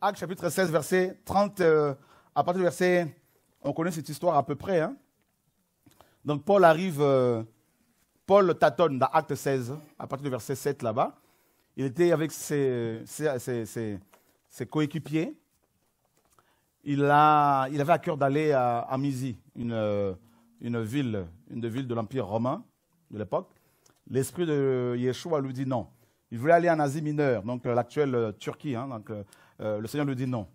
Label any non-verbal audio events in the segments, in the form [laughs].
Acte chapitre 16, verset 30, euh, à partir du verset, on connaît cette histoire à peu près. Hein. Donc Paul arrive, euh, Paul tâtonne dans Acte 16, à partir du verset 7 là-bas. Il était avec ses coéquipiers il, avait à cœur d'aller à, à euh, une, ville, une des villes de l'Empire romain de l'époque. L'esprit de Yeshua lui dit non. Il voulait aller en Asie mineure, donc euh, l'actuelle euh, Turquie. Hein, donc, le Seigneur lui dit non.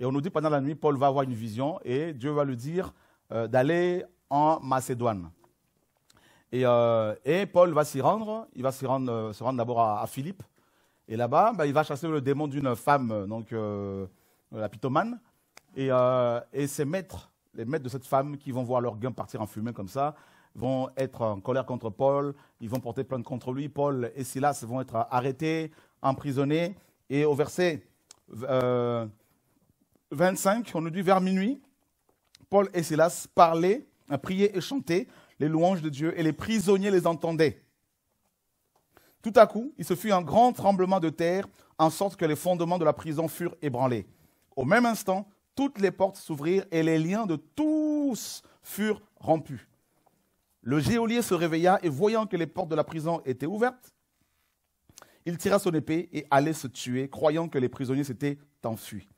Et on nous dit pendant la nuit, Paul va avoir une vision et Dieu va lui dire d'aller en Macédoine. Et, Paul va s'y rendre. Il va se rendre d'abord à, Philippe. Et là-bas, bah, il va chasser le démon d'une femme, donc la pitomane. Euh, et, ces maîtres, les maîtres de cette femme qui vont voir leur gain partir en fumée comme ça, vont être en colère contre Paul, ils vont porter plainte contre lui. Paul et Silas vont être arrêtés, emprisonnés. Et au verset 25, euh, on nous dit vers minuit, Paul et Silas parlaient, priaient et chantaient les louanges de Dieu, et les prisonniers les entendaient. Tout à coup, il se fut un grand tremblement de terre, en sorte que les fondements de la prison furent ébranlés. Au même instant, toutes les portes s'ouvrirent et les liens de tous furent rompus. Le geôlier se réveilla et voyant que les portes de la prison étaient ouvertes, il tira son épée et allait se tuer, croyant que les prisonniers s'étaient enfuis.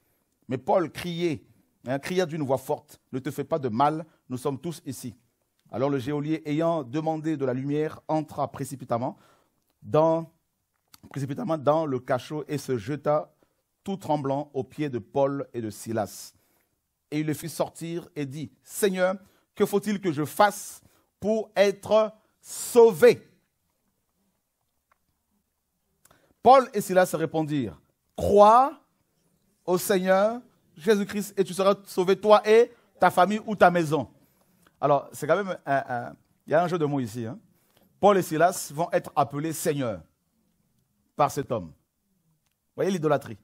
Mais Paul criait, hein, cria d'une voix forte, Ne te fais pas de mal, nous sommes tous ici. Alors le geôlier, ayant demandé de la lumière, entra précipitamment dans, précipitamment dans le cachot et se jeta tout tremblant aux pieds de Paul et de Silas. Et il les fit sortir et dit, Seigneur, que faut-il que je fasse pour être sauvé Paul et Silas répondirent, crois au Seigneur Jésus-Christ et tu seras sauvé toi et ta famille ou ta maison. Alors, c'est quand même un, il y a un jeu de mots ici. Hein. Paul et Silas vont être appelés Seigneur par cet homme. Vous voyez l'idolâtrie.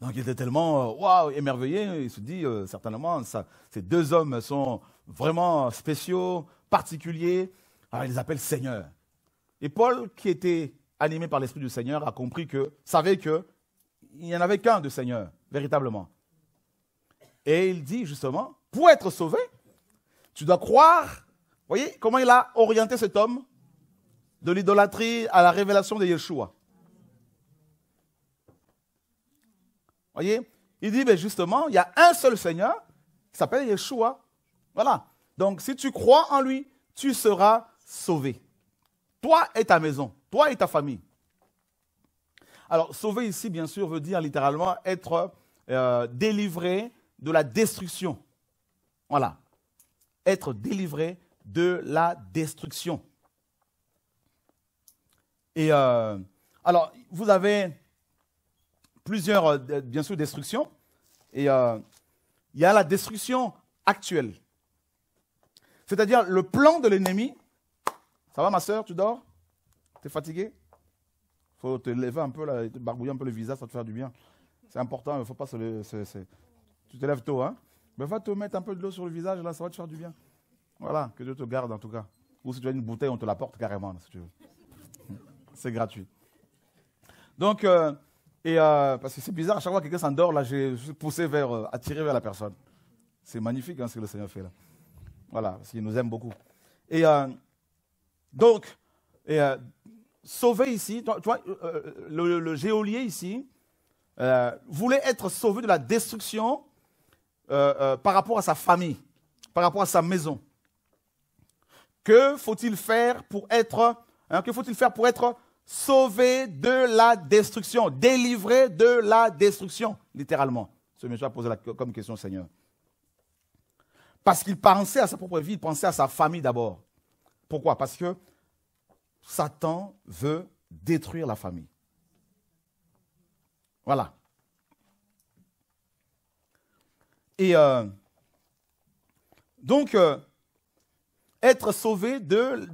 Donc il était tellement euh, waouh, émerveillé, il se dit euh, certainement, ces deux hommes sont vraiment spéciaux, particuliers, alors il les appelle Seigneur. Et Paul, qui était animé par l'Esprit du Seigneur, a compris que, savait qu'il n'y en avait qu'un de Seigneur, véritablement. Et il dit justement, pour être sauvé, tu dois croire. Voyez comment il a orienté cet homme de l'idolâtrie à la révélation de Yeshua. Voyez Il dit, mais ben, justement, il y a un seul Seigneur qui s'appelle Yeshua. Voilà. Donc, si tu crois en lui, tu seras sauvé. Toi et ta maison, toi et ta famille. Alors, sauver ici, bien sûr, veut dire littéralement être euh, délivré de la destruction. Voilà. Être délivré de la destruction. Et euh, alors, vous avez plusieurs, euh, bien sûr, destructions. Et euh, il y a la destruction actuelle. C'est-à-dire le plan de l'ennemi. Ça va, ma soeur, tu dors T'es fatigué faut te lever un peu, là, te barbouiller un peu le visage, ça va te faire du bien. C'est important, il ne faut pas se... Le, Tu te lèves tôt, hein Mais va te mettre un peu de l'eau sur le visage, là, ça va te faire du bien. Voilà, que Dieu te garde en tout cas. Ou si tu as une bouteille, on te la porte carrément, si tu veux. C'est gratuit. Donc, euh, et euh, parce que c'est bizarre, à chaque fois que quelqu'un s'endort, là, je suis poussé vers, euh, attiré vers la personne. C'est magnifique hein, ce que le Seigneur fait là. Voilà, parce qu'il nous aime beaucoup. Et euh, donc, et, ici, tu vois, le, géolier ici voulait être sauvé de la destruction par rapport à sa famille, par rapport à sa maison. Que faut-il faire pour être, hein, que faut-il faire pour être sauvé de la destruction, délivré de la destruction, littéralement. Ce monsieur a posé la, comme question au Seigneur. Parce qu'il pensait à sa propre vie, il pensait à sa famille d'abord. Pourquoi Parce que Satan veut détruire la famille. Voilà. Et euh, donc, euh, être sauvé de,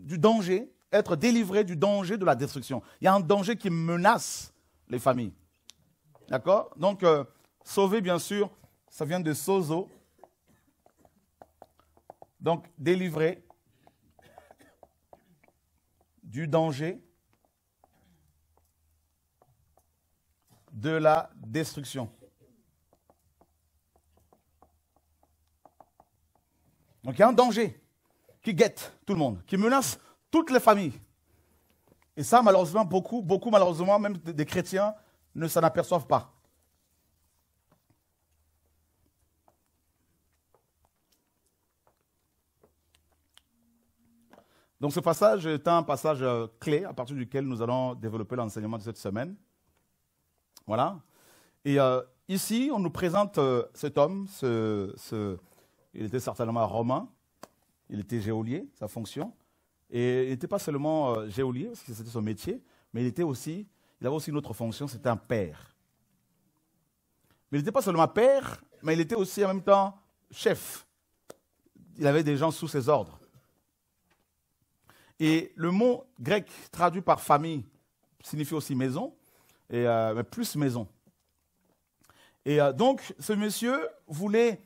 du danger, être délivré du danger de la destruction. Il y a un danger qui menace les familles. D'accord Donc, euh, sauver, bien sûr, ça vient de sozo. Donc, délivrer du danger de la destruction. Donc, il y a un danger qui guette tout le monde, qui menace toutes les familles. Et ça, malheureusement, beaucoup, beaucoup, malheureusement, même des chrétiens ne s'en aperçoivent pas. Donc ce passage est un passage euh, clé à partir duquel nous allons développer l'enseignement de cette semaine. Voilà. Et euh, ici, on nous présente euh, cet homme, ce, il était certainement romain, il était géolier, sa fonction. Et il n'était pas seulement euh, géolier, parce que c'était son métier, mais il, était aussi, il avait aussi une autre fonction, c'était un père. Mais il n'était pas seulement père, mais il était aussi en même temps chef. Il avait des gens sous ses ordres. Et le mot grec traduit par famille signifie aussi maison, et, euh, mais plus maison. Et euh, donc, ce monsieur voulait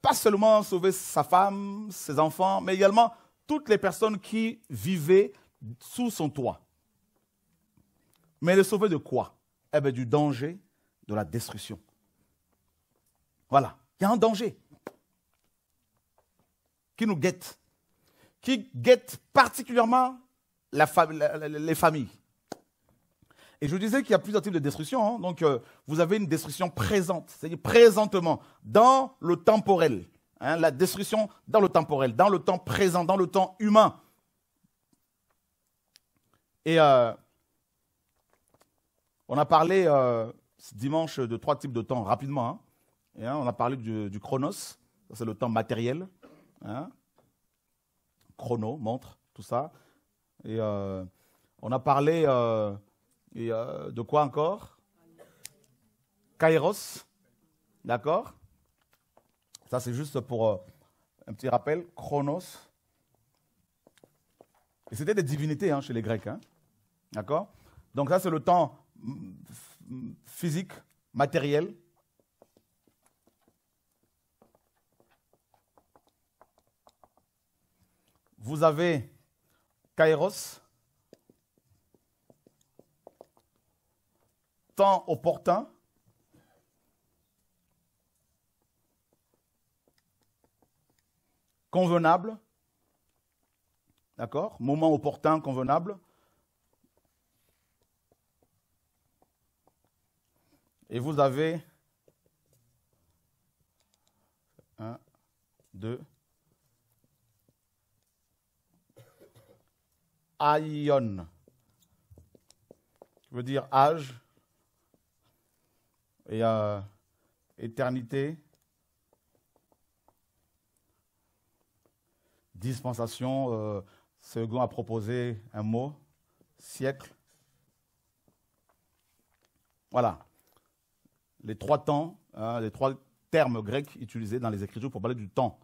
pas seulement sauver sa femme, ses enfants, mais également toutes les personnes qui vivaient sous son toit. Mais le sauver de quoi Eh ben, du danger de la destruction. Voilà, il y a un danger qui nous guette, qui guette particulièrement les familles. Et je vous disais qu'il y a plusieurs types de destruction. Hein. Donc, euh, vous avez une destruction présente, c'est-à-dire présentement, dans le temporel. Hein, la destruction dans le temporel, dans le temps présent, dans le temps humain. Et euh, on a parlé euh, ce dimanche de trois types de temps rapidement. Hein. Et, hein, on a parlé du, chronos, c'est le temps matériel. Chrono, montre, tout ça. Et euh, on a parlé de quoi encore Kairos, d'accord ça, c'est juste pour euh, un petit rappel. Chronos. Et c'était des divinités hein, chez les Grecs. Hein. D'accord Donc, ça, c'est le temps mm, physique, matériel. Vous avez Kairos, temps opportun, convenable, d'accord Moment opportun, convenable. Et vous avez 1, 2, aion, Je veut dire âge et euh, éternité, dispensation, euh, Second a proposé un mot, siècle. Voilà. Les trois temps, hein, les trois termes grecs utilisés dans les Écritures pour parler du temps.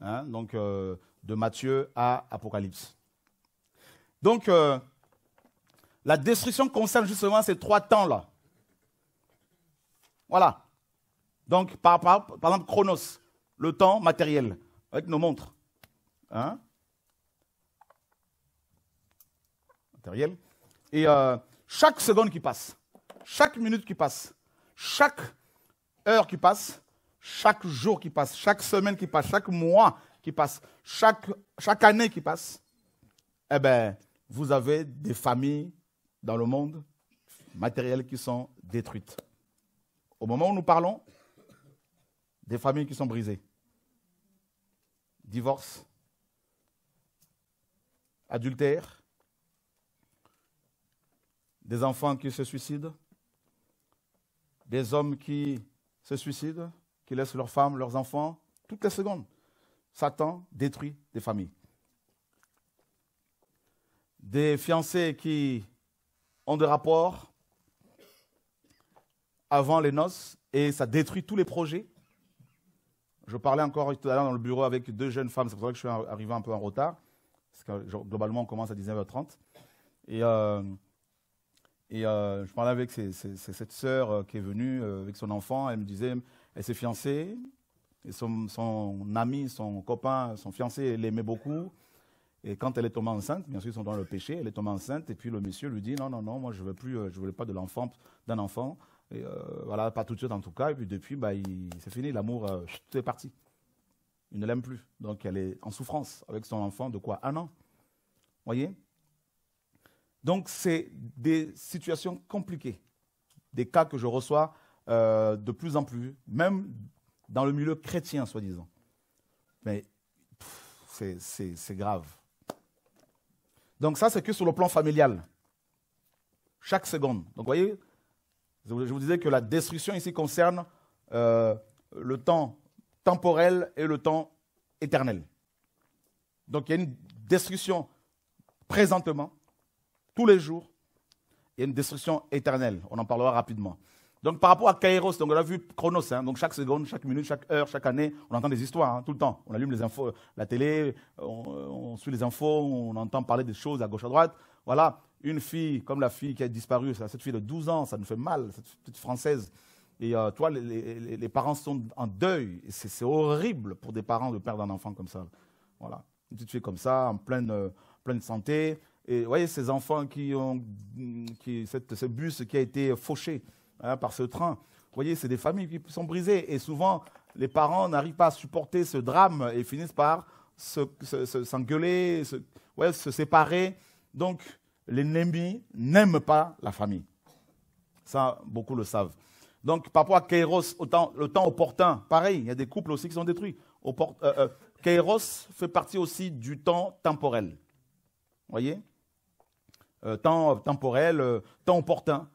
Hein, donc, euh, de Matthieu à Apocalypse. Donc, euh, la destruction concerne justement ces trois temps-là. Voilà. Donc, par exemple, Chronos, le temps matériel, avec nos montres. Hein? Matériel. Et euh, chaque seconde qui passe, chaque minute qui passe, chaque heure qui passe, chaque jour qui passe, chaque semaine qui passe, chaque mois qui passe, chaque, année qui passe, eh bien, vous avez des familles dans le monde matérielles qui sont détruites. Au moment où nous parlons, des familles qui sont brisées. Divorce, adultère, des enfants qui se suicident, des hommes qui se suicident, qui laissent leurs femmes, leurs enfants, toutes les secondes. Satan détruit des familles. Des fiancés qui ont des rapports avant les noces et ça détruit tous les projets. Je parlais encore tout à l'heure dans le bureau avec deux jeunes femmes, c'est pour ça que je suis arrivé un peu en retard parce que globalement, on commence à 19h30. Et, euh, et euh, je parlais avec cette sœur euh, qui est venue avec son enfant. Elle me disait, elle s'est fiancée. Et son, son, ami, son copain, son fiancé elle l'aimait beaucoup. Et quand elle est tombée enceinte, bien sûr, ils sont dans le péché, elle est tombée enceinte. Et puis le monsieur lui dit, non, non, non, moi, je ne veux plus, je voulais pas de l'enfant, d'un enfant. Et voilà, pas tout de suite en tout cas. Et puis depuis, bah, c'est fini, l'amour, c'est parti il ne l'aime plus. Donc elle est en souffrance avec son enfant de quoi Un an. Voyez Donc c'est des situations compliquées, des cas que je reçois euh, de plus en plus, même dans le milieu chrétien, soi-disant. Mais c'est grave. Donc ça, c'est que sur le plan familial. Chaque seconde. Donc vous voyez, je vous disais que la destruction ici concerne euh, le temps temporel et le temps éternel. Donc il y a une destruction présentement, tous les jours, et une destruction éternelle. On en parlera rapidement. Donc par rapport à Kairos, donc on a vu Chronos, hein, donc chaque seconde, chaque minute, chaque heure, chaque année, on entend des histoires hein, tout le temps. On allume les infos, la télé, on, suit les infos, on entend parler des choses à gauche à droite. Voilà, une fille comme la fille qui a disparu, cette fille de 12 ans, ça nous fait mal, cette petite française et euh, toi, les, parents sont en deuil. C'est horrible pour des parents de perdre un enfant comme ça. Voilà. Une petite fille comme ça, en pleine, euh, pleine santé. Et vous voyez ces enfants qui ont. Qui, cette, ce bus qui a été fauché hein, par ce train. Vous voyez, c'est des familles qui sont brisées. Et souvent, les parents n'arrivent pas à supporter ce drame et finissent par s'engueuler, se, se, ouais, se séparer. Donc, les l'ennemi n'aiment pas la famille. Ça, beaucoup le savent. Donc, par rapport le temps opportun, pareil, il y a des couples aussi qui sont détruits. Au euh, euh, fait partie aussi du temps temporel. Vous voyez euh, Temps temporel, temps opportun.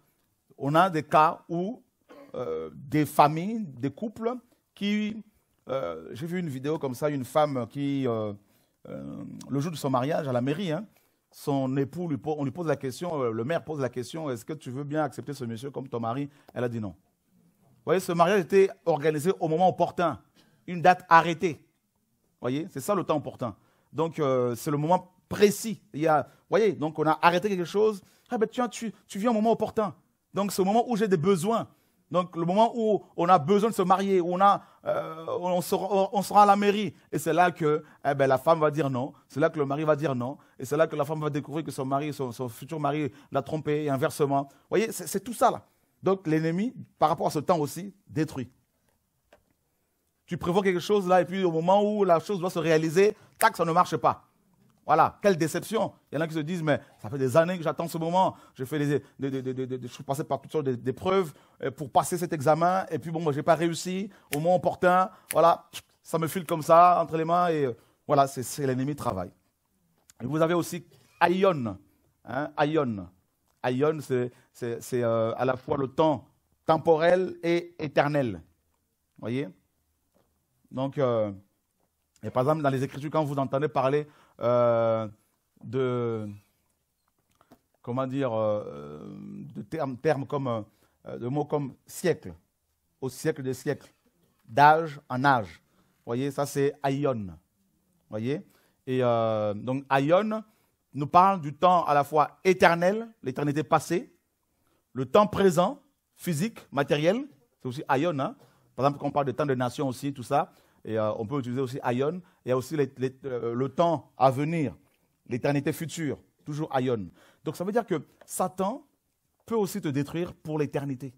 On a des cas où des familles, des couples qui. J'ai vu une vidéo comme ça, une femme qui, le jour de son mariage à la mairie, hein, son époux, on lui pose la question, le maire pose la question, est-ce que tu veux bien accepter ce monsieur comme ton mari Elle a dit non voyez, ce mariage était organisé au moment opportun, une date arrêtée. voyez, c'est ça le temps opportun. Donc, euh, c'est le moment précis. Il y a, voyez, donc on a arrêté quelque chose. Ah ben tiens, tu, viens au moment opportun. Donc, c'est au moment où j'ai des besoins. Donc, le moment où on a besoin de se marier, où on, euh, sera, à la mairie. Et c'est là que eh ben, la femme va dire non. C'est là que le mari va dire non. Et c'est là que la femme va découvrir que son mari, son, futur mari l'a trompé et inversement. Vous voyez, c'est tout ça là. Donc l'ennemi, par rapport à ce temps aussi, détruit. Tu prévois quelque chose là, et puis au moment où la chose doit se réaliser, tac, ça ne marche pas. Voilà, quelle déception. Il y en a qui se disent, mais ça fait des années que j'attends ce moment. Je, fais des, je suis passé par toutes sortes d'épreuves euh, pour passer cet examen. Et puis bon, moi, je n'ai pas réussi au moment opportun. Voilà, ça me file comme ça, entre les mains. Et euh, voilà, c'est l'ennemi travaille. Et vous avez aussi Aion. Hein, Aion, c'est euh, à la fois le temps temporel et éternel. Vous voyez Donc, euh, par exemple, dans les Écritures, quand vous entendez parler euh, de, comment dire, de termes, comme, de mots comme siècle, au siècle des siècles, d'âge en âge, vous voyez, ça c'est Aion. Vous voyez Et donc, Aion, nous parle du temps à la fois éternel, l'éternité passée, le temps présent, physique, matériel, c'est aussi Aion. Hein. Par exemple, quand on parle de temps de nation aussi, tout ça, et euh, on peut utiliser aussi Aion. Il y a aussi euh, le temps à venir, l'éternité future, toujours Aion. Donc ça veut dire que Satan peut aussi te détruire pour l'éternité.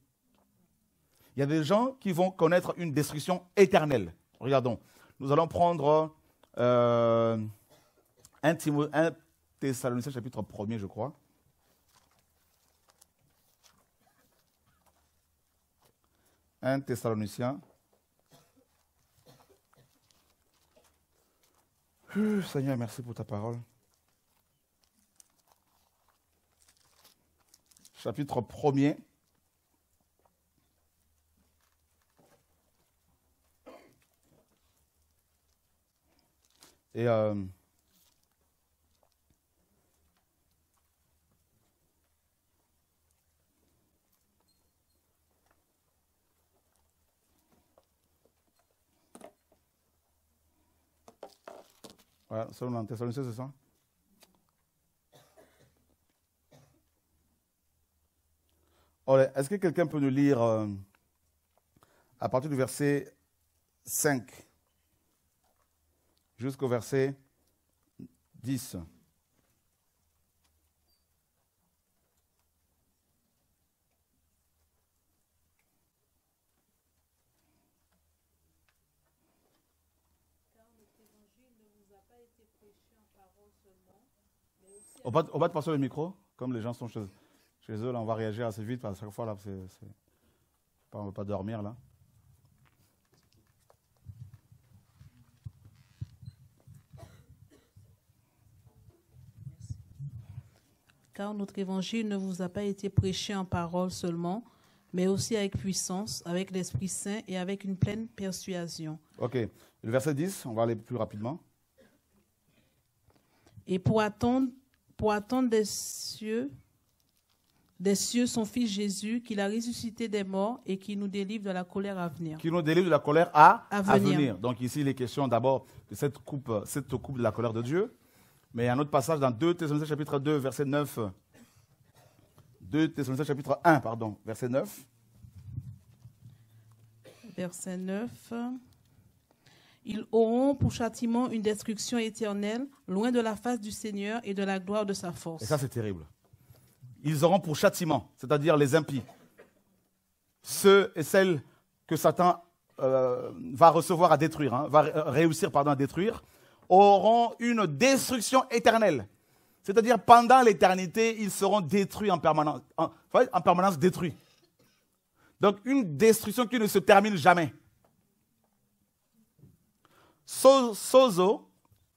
Il y a des gens qui vont connaître une destruction éternelle. Regardons, nous allons prendre euh, un Thessaloniciens chapitre 1 je crois. Un Thessalonicien, euh, Seigneur, merci pour ta parole. Chapitre 1 Et euh, Voilà, selon Thessaloniciens, c'est ça Est-ce que quelqu'un peut nous lire euh, à partir du verset 5 jusqu'au verset 10 On va, on va te passer le micro, comme les gens sont chez, eux, là, on va réagir assez vite, à chaque fois, là, on ne va pas dormir, là. car notre évangile ne vous a pas été prêché en parole seulement, mais aussi avec puissance, avec l'Esprit Saint et avec une pleine persuasion. Ok, le verset 10, on va aller plus rapidement. Et pour attendre, des cieux, des cieux son fils Jésus, qu'il a ressuscité des morts et qui nous délivre de la colère à venir. Qui nous délivre de la colère à, venir. Donc ici, les questions question d'abord de cette coupe, cette coupe de la colère de Dieu. Mais y a un autre passage dans 2 Thessaloniciens chapitre 2, verset 9. 2 Thessaloniciens chapitre 1, pardon, verset 9. Verset 9. Ils auront pour châtiment une destruction éternelle, loin de la face du Seigneur et de la gloire de sa force. Et ça, c'est terrible. Ils auront pour châtiment, c'est-à-dire les impies, ceux et celles que Satan euh, va recevoir à détruire, hein, va réussir pardon, à détruire, auront une destruction éternelle. C'est-à-dire pendant l'éternité, ils seront détruits en permanence, en permanence détruits. Donc une destruction qui ne se termine jamais. Sozo,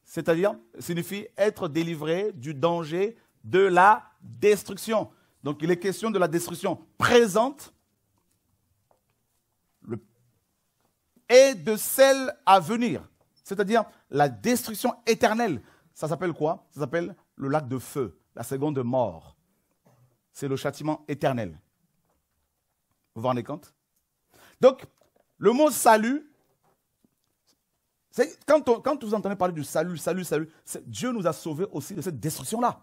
c'est-à-dire, signifie être délivré du danger de la destruction. Donc il est question de la destruction présente et de celle à venir, c'est-à-dire la destruction éternelle. Ça s'appelle quoi Ça s'appelle le lac de feu, la seconde mort. C'est le châtiment éternel. Vous vous rendez compte Donc, le mot salut quand, vous entendez parler du salut, salut, salut, Dieu nous a sauvés aussi de cette destruction-là.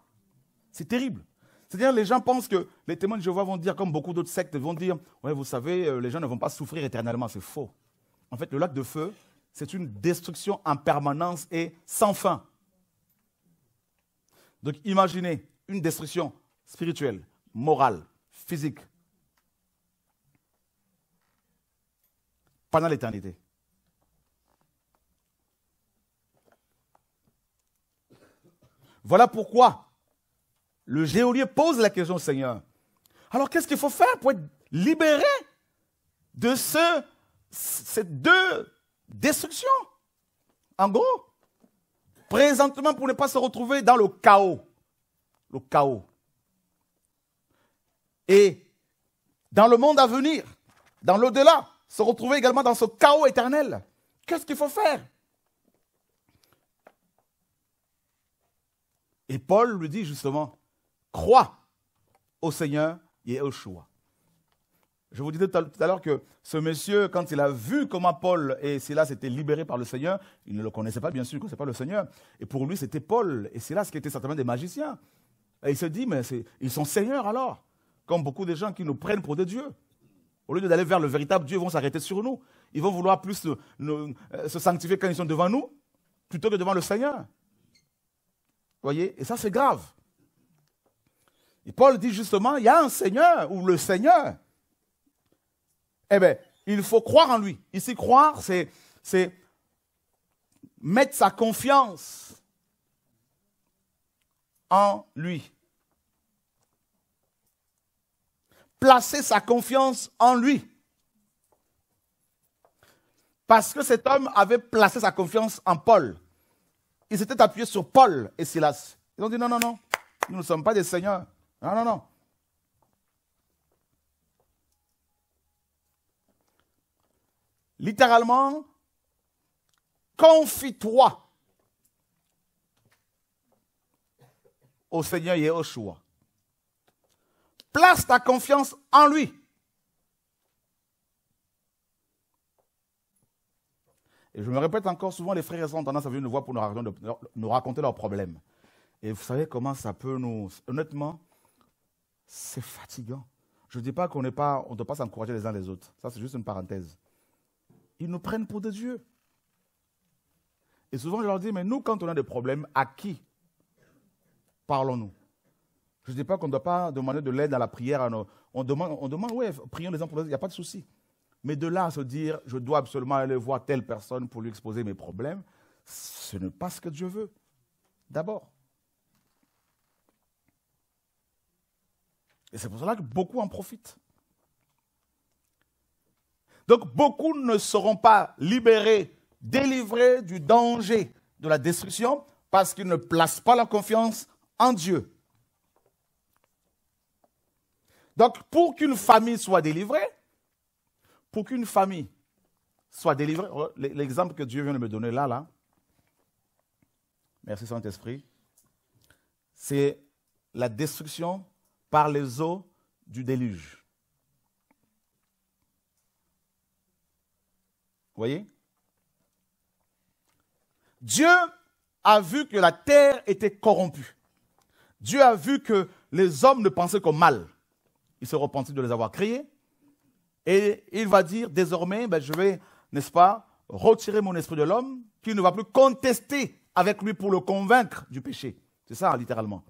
C'est terrible. C'est-à-dire, les gens pensent que les témoins de Jéhovah vont dire, comme beaucoup d'autres sectes vont dire, ouais, vous savez, euh, les gens ne vont pas souffrir éternellement. C'est faux. En fait, le lac de feu, c'est une destruction en permanence et sans fin. Donc, imaginez une destruction spirituelle, morale, physique, pendant l'éternité. Voilà pourquoi le géolier pose la question au Seigneur. Alors qu'est-ce qu'il faut faire pour être libéré de ces deux destructions En gros, présentement pour ne pas se retrouver dans le chaos. Le chaos. Et dans le monde à venir, dans l'au-delà, se retrouver également dans ce chaos éternel. Qu'est-ce qu'il faut faire Et Paul lui dit justement, crois au Seigneur et au choix. » Je vous disais tout à l'heure que ce monsieur, quand il a vu comment Paul et Silas étaient libérés par le Seigneur, il ne le connaissait pas, bien sûr, que ce pas le Seigneur. Et pour lui, c'était Paul et Silas qui étaient certainement des magiciens. Et il se dit, mais ils sont seigneurs alors, comme beaucoup de gens qui nous prennent pour des dieux. Au lieu d'aller vers le véritable Dieu, ils vont s'arrêter sur nous. Ils vont vouloir plus euh, se sanctifier quand ils sont devant nous, plutôt que devant le Seigneur voyez, et ça c'est grave. Et Paul dit justement, il y a un Seigneur ou le Seigneur. Eh bien, il faut croire en lui. Ici, croire, c'est, c'est mettre sa confiance en lui. Placer sa confiance en lui. Parce que cet homme avait placé sa confiance en Paul ils s'étaient appuyés sur Paul et Silas. Ils ont dit non, non, non, nous ne sommes pas des seigneurs. Non, non, non. Littéralement, confie-toi au Seigneur Yeshua. Place ta confiance en lui. Et je me répète encore, souvent les frères et sœurs ont tendance à venir nous voir pour nous raconter, leurs problèmes. Et vous savez comment ça peut nous... Honnêtement, c'est fatigant. Je ne dis pas qu'on ne doit pas s'encourager les uns les autres. Ça, c'est juste une parenthèse. Ils nous prennent pour des dieux. Et souvent, je leur dis, mais nous, quand on a des problèmes, à qui parlons-nous Je ne dis pas qu'on ne doit pas demander de l'aide à la prière. À on, demande, on demande, ouais, prions les uns pour les autres, il n'y a pas de souci. Mais de là à se dire, je dois absolument aller voir telle personne pour lui exposer mes problèmes, ce n'est pas ce que Dieu veut, d'abord. Et c'est pour cela que beaucoup en profitent. Donc beaucoup ne seront pas libérés, délivrés du danger de la destruction parce qu'ils ne placent pas leur confiance en Dieu. Donc pour qu'une famille soit délivrée, pour qu'une famille soit délivrée, oh, l'exemple que Dieu vient de me donner là, là, merci Saint-Esprit, c'est la destruction par les eaux du déluge. Vous voyez Dieu a vu que la terre était corrompue. Dieu a vu que les hommes ne pensaient qu'au mal. Il se repentit de les avoir créés. Et il va dire désormais, ben, je vais, n'est-ce pas, retirer mon esprit de l'homme, qui ne va plus contester avec lui pour le convaincre du péché. C'est ça, littéralement.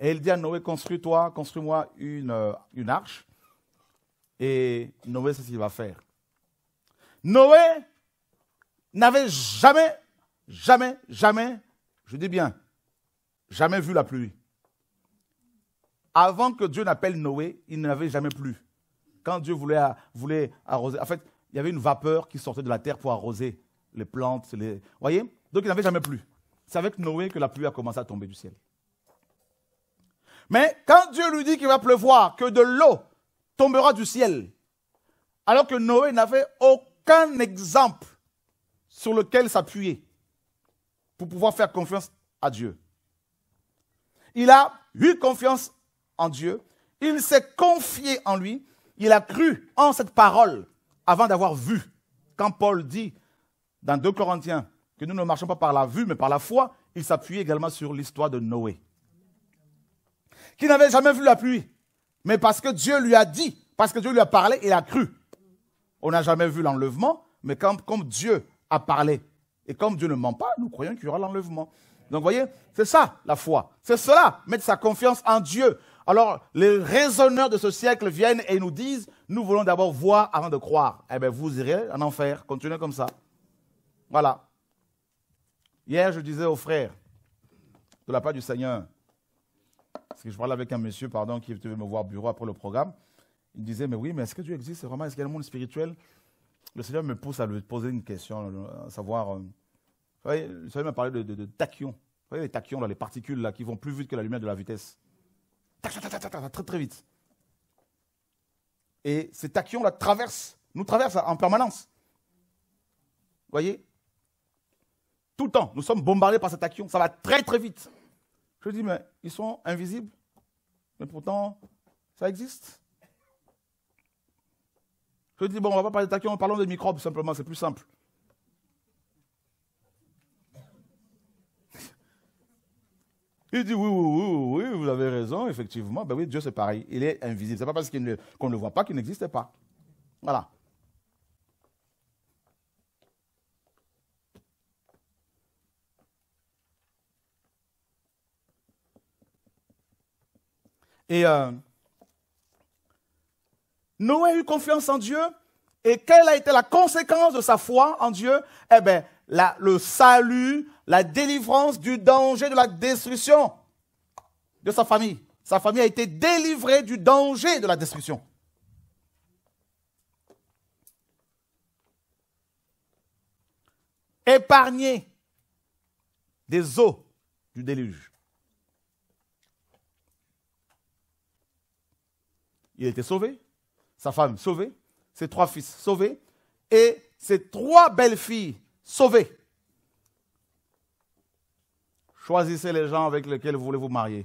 Et il dit à Noé, construis-toi, construis-moi une, euh, une arche. Et Noé, c'est ce qu'il va faire. Noé n'avait jamais, jamais, jamais, je dis bien, jamais vu la pluie. Avant que Dieu n'appelle Noé, il n'avait jamais plu. Quand Dieu voulait, arroser, en fait, il y avait une vapeur qui sortait de la terre pour arroser les plantes. voyez Donc il n'avait jamais plu. C'est avec Noé que la pluie a commencé à tomber du ciel. Mais quand Dieu lui dit qu'il va pleuvoir, que de l'eau tombera du ciel, alors que Noé n'avait aucun exemple sur lequel s'appuyer pour pouvoir faire confiance à Dieu. Il a eu confiance en Dieu, il s'est confié en lui, il a cru en cette parole avant d'avoir vu. Quand Paul dit dans 2 Corinthiens que nous ne marchons pas par la vue, mais par la foi, il s'appuie également sur l'histoire de Noé, qui n'avait jamais vu la pluie, mais parce que Dieu lui a dit, parce que Dieu lui a parlé, il a cru. On n'a jamais vu l'enlèvement, mais comme, comme Dieu a parlé, et comme Dieu ne ment pas, nous croyons qu'il y aura l'enlèvement. Donc vous voyez, c'est ça la foi. C'est cela, mettre sa confiance en Dieu. Alors, les raisonneurs de ce siècle viennent et nous disent, nous voulons d'abord voir avant de croire. Eh bien, vous irez en enfer. Continuez comme ça. Voilà. Hier, je disais aux frères, de la part du Seigneur, parce que je parlais avec un monsieur, pardon, qui devait me voir au bureau après le programme, il disait, mais oui, mais est-ce que Dieu existe vraiment Est-ce qu'il y a le monde spirituel Le Seigneur me pousse à lui poser une question, à savoir, euh, vous voyez, le Seigneur m'a parlé de, de, tachyons. Vous voyez les tachyons, les particules là, qui vont plus vite que la lumière de la vitesse très très vite. Et ces action la traverse, nous traverse en permanence. Vous voyez Tout le temps, nous sommes bombardés par ces action. Ça va très très vite. Je dis, mais ils sont invisibles, mais pourtant, ça existe. Je dis, bon, on ne va pas parler de tachyons, parlons des microbes simplement, c'est plus simple. Il dit oui, oui, oui, vous avez raison, effectivement. Ben oui, Dieu c'est pareil. Il est invisible. Ce n'est pas parce qu'on ne, le voit pas qu'il n'existe pas. Voilà. Et euh, Noé a eu confiance en Dieu. Et quelle a été la conséquence de sa foi en Dieu Eh bien, le salut, la délivrance du danger de la destruction de sa famille. Sa famille a été délivrée du danger de la destruction. Épargnée des eaux du déluge. Il était sauvé, sa femme sauvée, ses trois fils sauvés et ses trois belles-filles sauvées. Choisissez les gens avec lesquels vous voulez vous marier.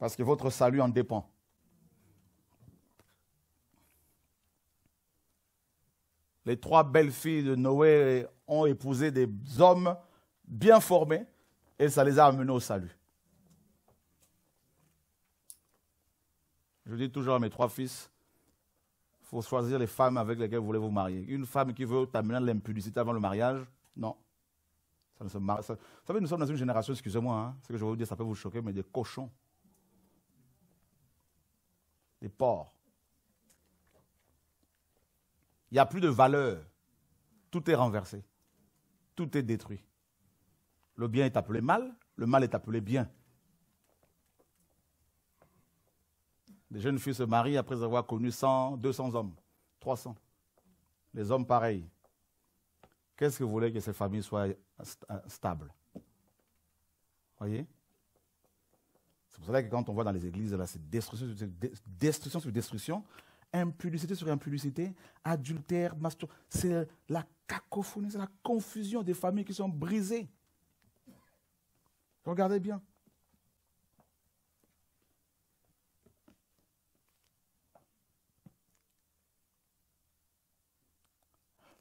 Parce que votre salut en dépend. Les trois belles filles de Noé ont épousé des hommes bien formés et ça les a amenés au salut. Je dis toujours à mes trois fils, il faut choisir les femmes avec lesquelles vous voulez vous marier. Une femme qui veut t'amener à l'impudicité avant le mariage, non. Vous savez, nous sommes dans une génération, excusez-moi, hein, ce que je vais vous dire, ça peut vous choquer, mais des cochons, des porcs. Il n'y a plus de valeur. Tout est renversé. Tout est détruit. Le bien est appelé mal, le mal est appelé bien. Des jeunes filles se marient après avoir connu 100, 200 hommes, 300. Les hommes pareils. Qu'est-ce que vous voulez que ces familles soient stables, Voyez C'est pour cela que quand on voit dans les églises, là, c'est destruction, destruction sur destruction, impudicité sur impudicité, adultère, masturbation. C'est la cacophonie, c'est la confusion des familles qui sont brisées. Regardez bien.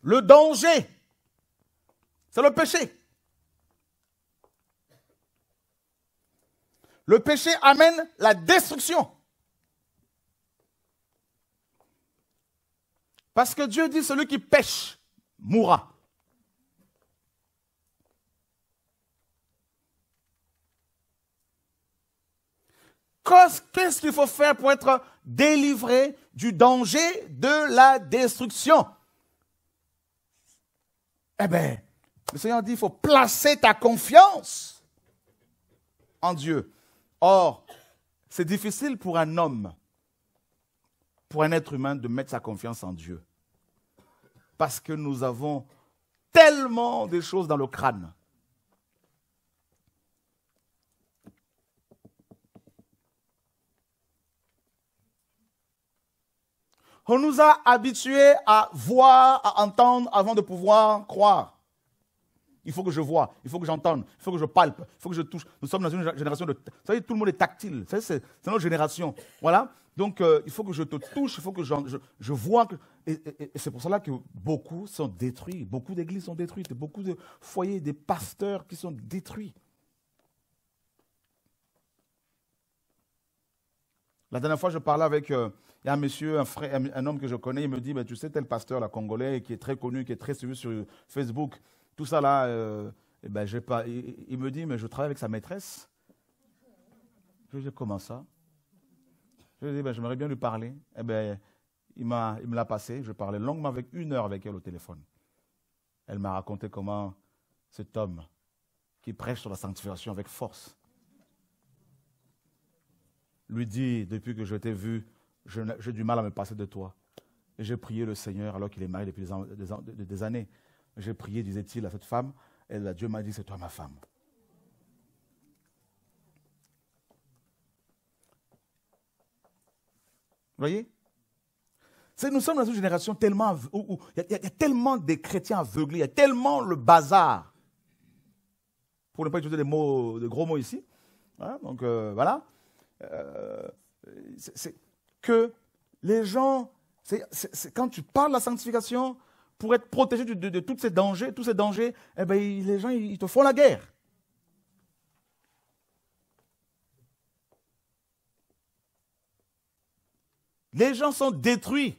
Le danger c'est le péché. Le péché amène la destruction. Parce que Dieu dit, celui qui pêche mourra. Qu'est-ce qu'il faut faire pour être délivré du danger de la destruction Eh bien, le Seigneur dit, il faut placer ta confiance en Dieu. Or, c'est difficile pour un homme, pour un être humain, de mettre sa confiance en Dieu. Parce que nous avons tellement de choses dans le crâne. On nous a habitués à voir, à entendre avant de pouvoir croire. Il faut que je vois, il faut que j'entende, il faut que je palpe, il faut que je touche. Nous sommes dans une génération de. Vous savez, tout le monde est tactile. C'est notre génération. Voilà. Donc, euh, il faut que je te touche, il faut que je, vois. Et, c'est pour cela que beaucoup sont détruits. Beaucoup d'églises sont détruites. Beaucoup de foyers, des pasteurs qui sont détruits. La dernière fois, je parlais avec euh, un monsieur, un, frère, homme que je connais, il me dit, ben, tu sais, tel pasteur, la congolais, qui est très connu, qui est très suivi sur Facebook, tout ça là, euh, eh ben, j'ai pas. Il, me dit, mais je travaille avec sa maîtresse. Je lui dis, comment ça Je lui dis, ben, j'aimerais bien lui parler. Eh ben, il, m'a, il me l'a passé, je parlais longuement avec une heure avec elle au téléphone. Elle m'a raconté comment cet homme qui prêche sur la sanctification avec force lui dit, depuis que je t'ai vu, j'ai du mal à me passer de toi. Et j'ai prié le Seigneur alors qu'il est marié depuis des années. J'ai prié, disait-il à cette femme, et là, Dieu m'a dit, c'est toi ma femme. Vous voyez Nous sommes dans une génération tellement où il y, a tellement de chrétiens aveuglés, il y a tellement le bazar. Pour ne pas utiliser des de gros mots ici. Hein, donc euh, voilà. Euh, c'est que les gens, quand tu parles de la sanctification, pour être protégé de, tous ces dangers, tous ces dangers, eh ben, les gens, ils te font la guerre. Les gens sont détruits.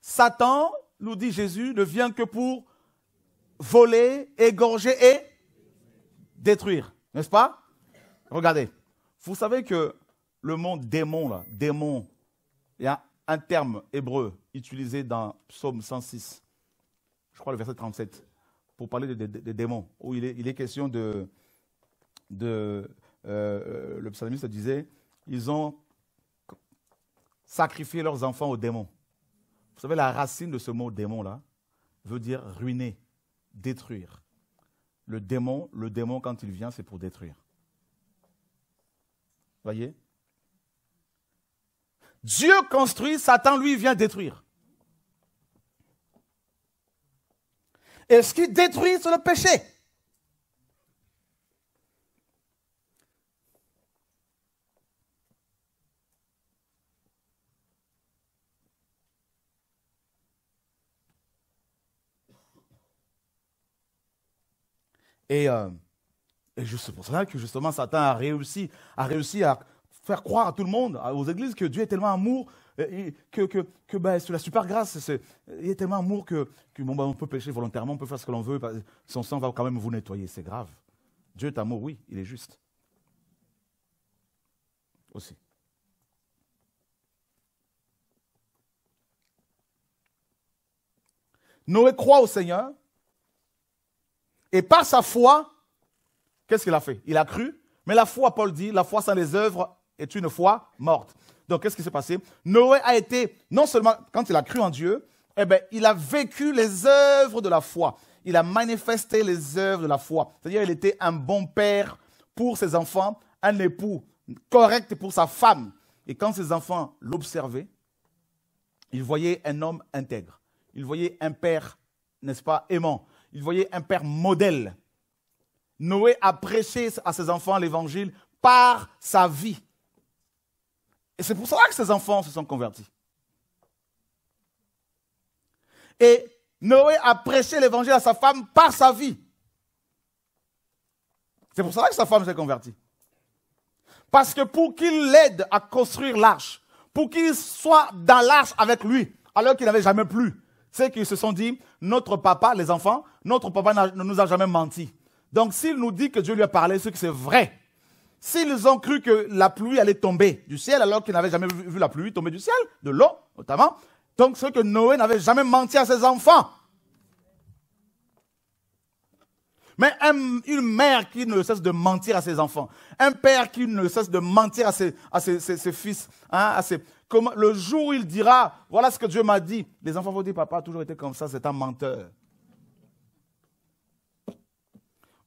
Satan, nous dit Jésus, ne vient que pour voler, égorger et détruire. N'est-ce pas Regardez. Vous savez que le mot démon, démon, il y a un terme hébreu utilisé dans Psaume 106 je crois le verset 37, pour parler des démons, où il est, question de... Euh, euh, le psalmiste disait, ils ont sacrifié leurs enfants aux démons. Vous savez, la racine de ce mot démon-là veut dire ruiner, détruire. Le démon, le démon quand il vient, c'est pour détruire. Voyez Dieu construit, Satan lui vient détruire. Et ce qui détruit, sur le péché. Et, euh, et c'est pour cela que justement Satan a réussi, a réussi à faire croire à tout le monde, aux églises, que Dieu est tellement amour que, que, que bah, la super grâce, il y a tellement d'amour que, que bah, on peut pécher volontairement, on peut faire ce que l'on veut, son sang va quand même vous nettoyer, c'est grave. Dieu est amour, oui, il est juste. Aussi. Noé croit au Seigneur et par sa foi, qu'est-ce qu'il a fait Il a cru, mais la foi, Paul dit, la foi sans les œuvres est une foi morte. Donc, qu'est-ce qui s'est passé Noé a été, non seulement quand il a cru en Dieu, eh bien, il a vécu les œuvres de la foi. Il a manifesté les œuvres de la foi. C'est-à-dire, il était un bon père pour ses enfants, un époux correct pour sa femme. Et quand ses enfants l'observaient, ils voyaient un homme intègre. Ils voyaient un père, n'est-ce pas, aimant. Ils voyaient un père modèle. Noé a prêché à ses enfants l'évangile par sa vie. Et c'est pour cela que ses enfants se sont convertis. Et Noé a prêché l'évangile à sa femme par sa vie. C'est pour cela que sa femme s'est convertie. Parce que pour qu'il l'aide à construire l'arche, pour qu'il soit dans l'arche avec lui, alors qu'il n'avait jamais plu, c'est qu'ils se sont dit, notre papa, les enfants, notre papa ne nous a jamais menti. Donc s'il nous dit que Dieu lui a parlé, c'est que c'est vrai. S'ils ont cru que la pluie allait tomber du ciel, alors qu'ils n'avaient jamais vu la pluie tomber du ciel, de l'eau notamment, donc ce que Noé n'avait jamais menti à ses enfants. Mais une mère qui ne cesse de mentir à ses enfants, un père qui ne cesse de mentir à ses, fils, hein, le jour où il dira, voilà ce que Dieu m'a dit, les enfants vont dire, papa a toujours été comme ça, c'est un menteur.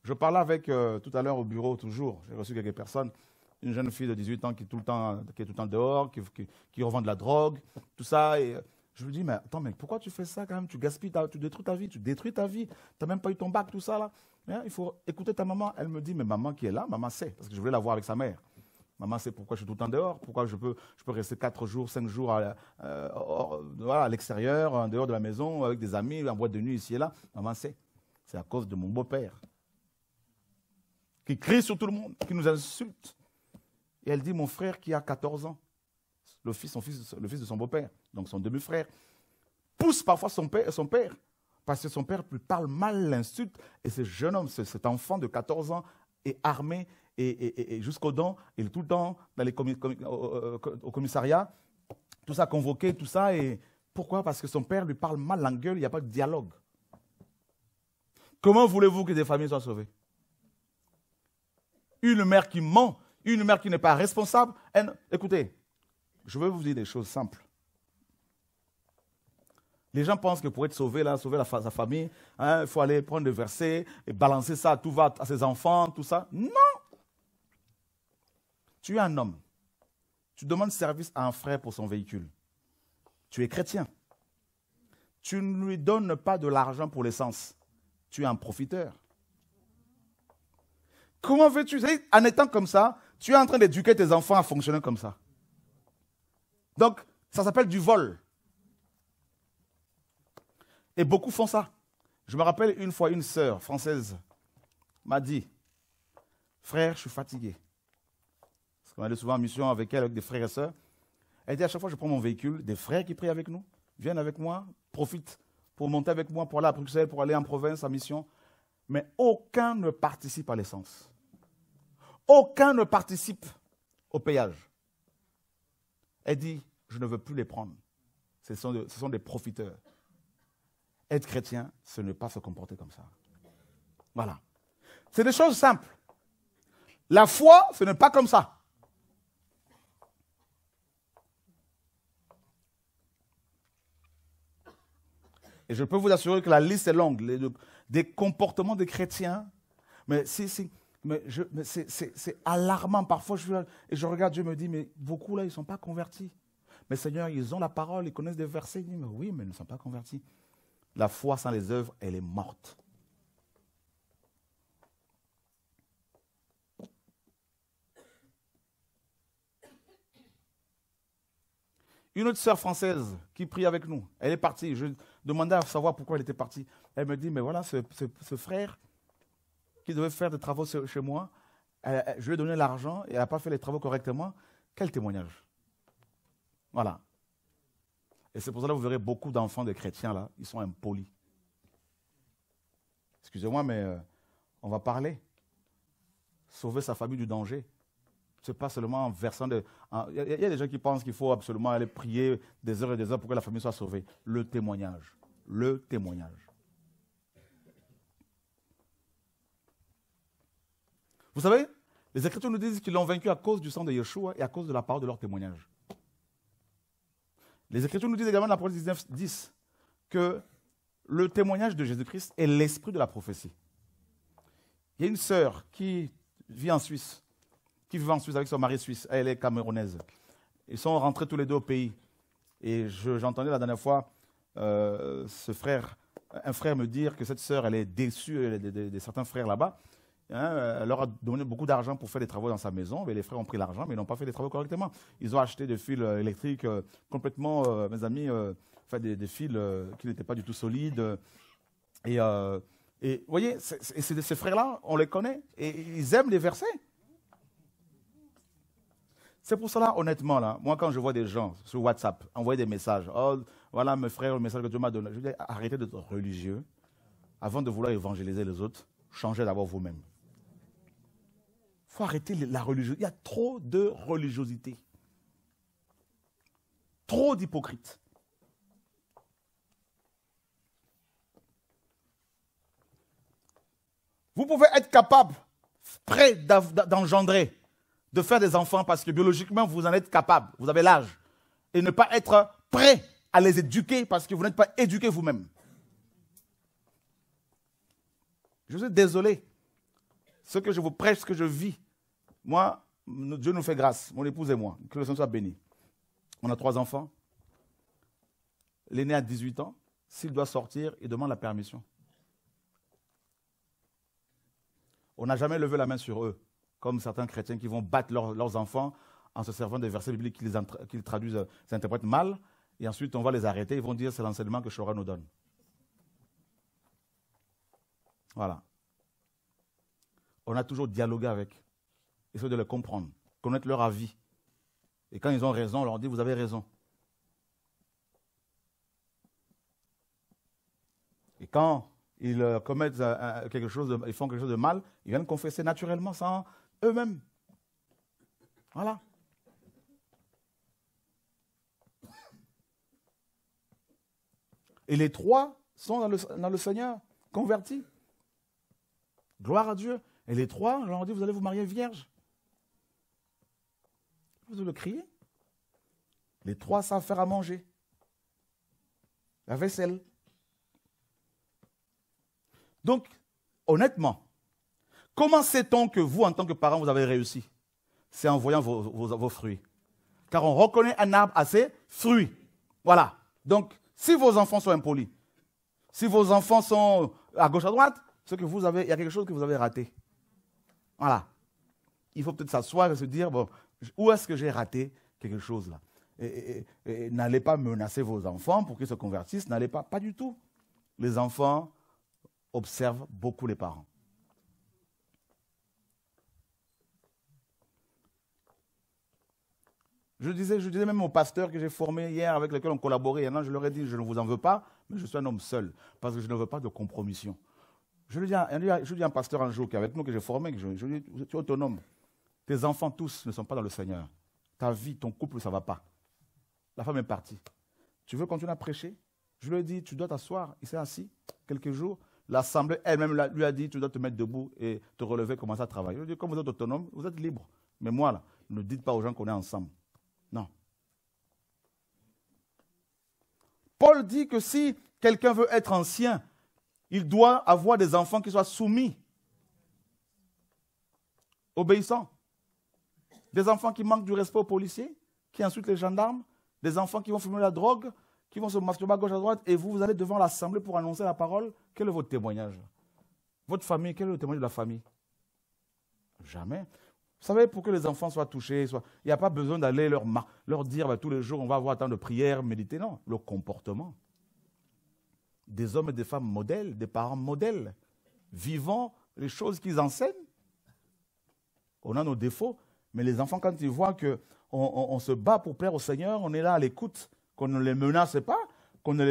Je parlais avec, euh, tout à l'heure au bureau, toujours, j'ai reçu quelques personnes, une jeune fille de 18 ans qui est tout le temps, qui est tout le temps dehors, qui, revend de la drogue, tout ça. Et euh, je lui dis, mais attends, mais pourquoi tu fais ça quand même Tu gaspilles, tu détruis ta vie, tu détruis ta vie. Tu n'as même pas eu ton bac, tout ça là. Hein, il faut écouter ta maman. Elle me dit, mais maman qui est là, maman sait, parce que je voulais la voir avec sa mère. Maman sait pourquoi je suis tout le temps dehors, pourquoi je peux, je peux rester 4 jours, 5 jours à, euh, à l'extérieur, en dehors de la maison, avec des amis, en boîte de nuit ici et là. Maman sait. C'est à cause de mon beau-père qui crie sur tout le monde, qui nous insulte. Et elle dit, mon frère qui a 14 ans, le fils, son fils, le fils de son beau-père, donc son demi-frère, pousse parfois son père, son père, parce que son père lui parle mal, l'insulte, et ce jeune homme, cet enfant de 14 ans, est armé et, et jusqu'aux dents, il est tout le temps dans les au, commissariat, tout ça convoqué, tout ça, et pourquoi Parce que son père lui parle mal, gueule, il n'y a pas de dialogue. Comment voulez-vous que des familles soient sauvées une mère qui ment, une mère qui n'est pas responsable. Écoutez, je veux vous dire des choses simples. Les gens pensent que pour être sauvé, là, sauver la, sa famille, hein, il faut aller prendre des versets et balancer ça, tout va à ses enfants, tout ça. Non Tu es un homme. Tu demandes service à un frère pour son véhicule. Tu es chrétien. Tu ne lui donnes pas de l'argent pour l'essence. Tu es un profiteur. Comment veux-tu En étant comme ça, tu es en train d'éduquer tes enfants à fonctionner comme ça. Donc, ça s'appelle du vol. Et beaucoup font ça. Je me rappelle une fois, une sœur française m'a dit, frère, je suis fatigué. Parce qu'on allait souvent en mission avec elle, avec des frères et sœurs. Elle dit, à chaque fois, je prends mon véhicule, des frères qui prient avec nous, viennent avec moi, profitent pour monter avec moi, pour aller à Bruxelles, pour aller en province, en mission mais aucun ne participe à l'essence. Aucun ne participe au payage. Elle dit, je ne veux plus les prendre. Ce sont, ce sont des profiteurs. Être chrétien, ce n'est pas se comporter comme ça. Voilà. C'est des choses simples. La foi, ce n'est pas comme ça. Et je peux vous assurer que la liste est longue des comportements des chrétiens. Mais c'est, c'est, alarmant. Parfois, je, et je regarde, je me dis, mais beaucoup là, ils ne sont pas convertis. Mais Seigneur, ils ont la parole, ils connaissent des versets. mais oui, mais ils ne sont pas convertis. La foi sans les œuvres, elle est morte. Une autre sœur française qui prie avec nous, elle est partie. Je, demandé à savoir pourquoi elle était partie. Elle me dit, mais voilà, ce, frère qui devait faire des travaux chez moi, je lui ai donné l'argent et elle n'a pas fait les travaux correctement. Quel témoignage Voilà. Et c'est pour ça que vous verrez beaucoup d'enfants de chrétiens là, ils sont impolis. Excusez-moi, mais euh, on va parler. Sauver sa famille du danger. Ce n'est pas seulement en versant de... Il y, a des gens qui pensent qu'il faut absolument aller prier des heures et des heures pour que la famille soit sauvée. Le témoignage. Le témoignage. Vous savez, les Écritures nous disent qu'ils l'ont vaincu à cause du sang de Yeshua et à cause de la parole de leur témoignage. Les Écritures nous disent également dans Prophétie 19, 10 que le témoignage de Jésus-Christ est l'esprit de la prophétie. Il y a une sœur qui vit en Suisse qui vivait en Suisse avec son mari suisse. Elle est camerounaise. Ils sont rentrés tous les deux au pays. Et j'entendais la dernière fois euh, ce frère, un frère me dire que cette sœur, elle est déçue de, certains frères là-bas. Hein, euh, elle leur a donné beaucoup d'argent pour faire des travaux dans sa maison, mais les frères ont pris l'argent, mais ils n'ont pas fait les travaux correctement. Ils ont acheté des fils euh, électriques complètement, mes amis, enfin des, fils qui n'étaient pas du tout solides. Et vous voyez, ces frères-là, on les connaît, et ils aiment les versets. C'est pour cela, honnêtement, là, moi, quand je vois des gens sur WhatsApp envoyer des messages, oh, voilà, mes frères, le message que Dieu m'a donné, je dis, arrêtez d'être religieux. Avant de vouloir évangéliser les autres, changez d'abord vous-même. Il faut arrêter la religion. Il y a trop de religiosité. Trop d'hypocrites. Vous pouvez être capable, prêt d'engendrer de faire des enfants parce que biologiquement, vous en êtes capable, vous avez l'âge. Et ne pas être prêt à les éduquer parce que vous n'êtes pas éduqué vous-même. Je suis désolé. Ce que je vous prêche, ce que je vis, moi, Dieu nous fait grâce, mon épouse et moi. Que le Seigneur soit béni. On a trois enfants. L'aîné a 18 ans. S'il doit sortir, il demande la permission. On n'a jamais levé la main sur eux comme certains chrétiens qui vont battre leurs enfants en se servant des versets bibliques qu'ils traduisent, euh, s'interprètent mal, et ensuite on va les arrêter, ils vont dire c'est l'enseignement que Shorah nous donne. Voilà. On a toujours dialogué avec, essayer de les comprendre, connaître leur avis. Et quand ils ont raison, on leur dit vous avez raison. Et quand ils euh, commettent euh, quelque chose, ils font quelque chose de mal, ils viennent confesser naturellement sans, eux-mêmes. Voilà. Et les trois sont dans le, Seigneur, convertis. Gloire à Dieu. Et les trois, on leur dit, vous allez vous marier vierge. Vous le crier. Les trois savent faire à manger. La vaisselle. Donc, honnêtement, Comment sait-on que vous, en tant que parents, vous avez réussi C'est en voyant vos, fruits. Car on reconnaît un arbre à ses fruits. Voilà. Donc, si vos enfants sont impolis, si vos enfants sont à gauche, à droite, ce que vous avez, il y a quelque chose que vous avez raté. Voilà. Il faut peut-être s'asseoir et se dire, bon, où est-ce que j'ai raté quelque chose là et n'allez pas menacer vos enfants pour qu'ils se convertissent, n'allez pas, pas du tout. Les enfants observent beaucoup les parents. Je disais, je disais même au pasteur que j'ai formé hier, avec lequel on collaborait, il je leur ai dit, je ne vous en veux pas, mais je suis un homme seul, parce que je ne veux pas de compromission. Je lui dis dit à un pasteur un jour qui est avec nous, que j'ai formé, que je, je lui dis, tu es autonome. Tes enfants tous ne sont pas dans le Seigneur. Ta vie, ton couple, ça ne va pas. La femme est partie. Tu veux continuer à prêcher Je lui ai dit, tu dois t'asseoir. Il s'est assis quelques jours. L'assemblée elle-même lui a dit, tu dois te mettre debout et te relever, commencer à travailler. Je lui ai dit, comme vous êtes autonome, vous êtes libre. Mais moi, là, ne dites pas aux gens qu'on est ensemble. Paul dit que si quelqu'un veut être ancien, il doit avoir des enfants qui soient soumis, obéissants. Des enfants qui manquent du respect aux policiers, qui insultent les gendarmes, des enfants qui vont fumer la drogue, qui vont se masturber à gauche à droite, et vous, vous allez devant l'Assemblée pour annoncer la parole. Quel est votre témoignage Votre famille, quel est le témoignage de la famille Jamais. Vous savez, pour que les enfants soient touchés, il n'y a pas besoin d'aller leur, leur dire bah, tous les jours, on va avoir tant de prières, méditer. Non, le comportement. Des hommes et des femmes modèles, des parents modèles, vivant les choses qu'ils enseignent. On a nos défauts, mais les enfants, quand ils voient qu'on on, se bat pour plaire au Seigneur, on est là à l'écoute, qu'on ne les menace pas, qu'on ne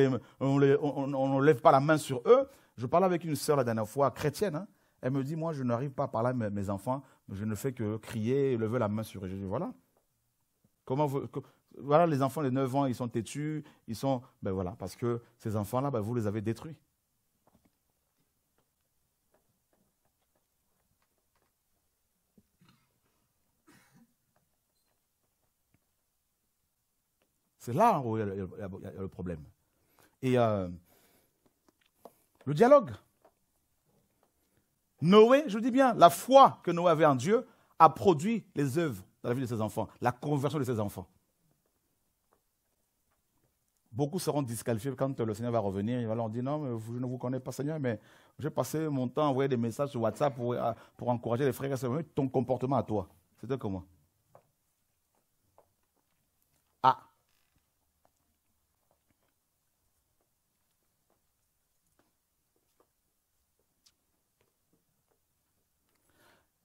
les, lève pas la main sur eux. Je parlais avec une sœur la dernière fois, chrétienne, hein. elle me dit, moi, je n'arrive pas à parler à mes enfants je ne fais que crier, lever la main sur Jésus. Voilà. Comment voilà les enfants de 9 ans, ils sont têtus, ils sont. Ben voilà, parce que ces enfants-là, ben vous les avez détruits. C'est là où il y a le problème. Et euh, le dialogue. Noé, je vous dis bien, la foi que Noé avait en Dieu a produit les œuvres dans la vie de ses enfants, la conversion de ses enfants. Beaucoup seront disqualifiés quand le Seigneur va revenir. Il va leur dire Non, mais je ne vous connais pas, Seigneur, mais j'ai passé mon temps à envoyer des messages sur WhatsApp pour, encourager les frères et sœurs. Ton comportement à toi, c'était comment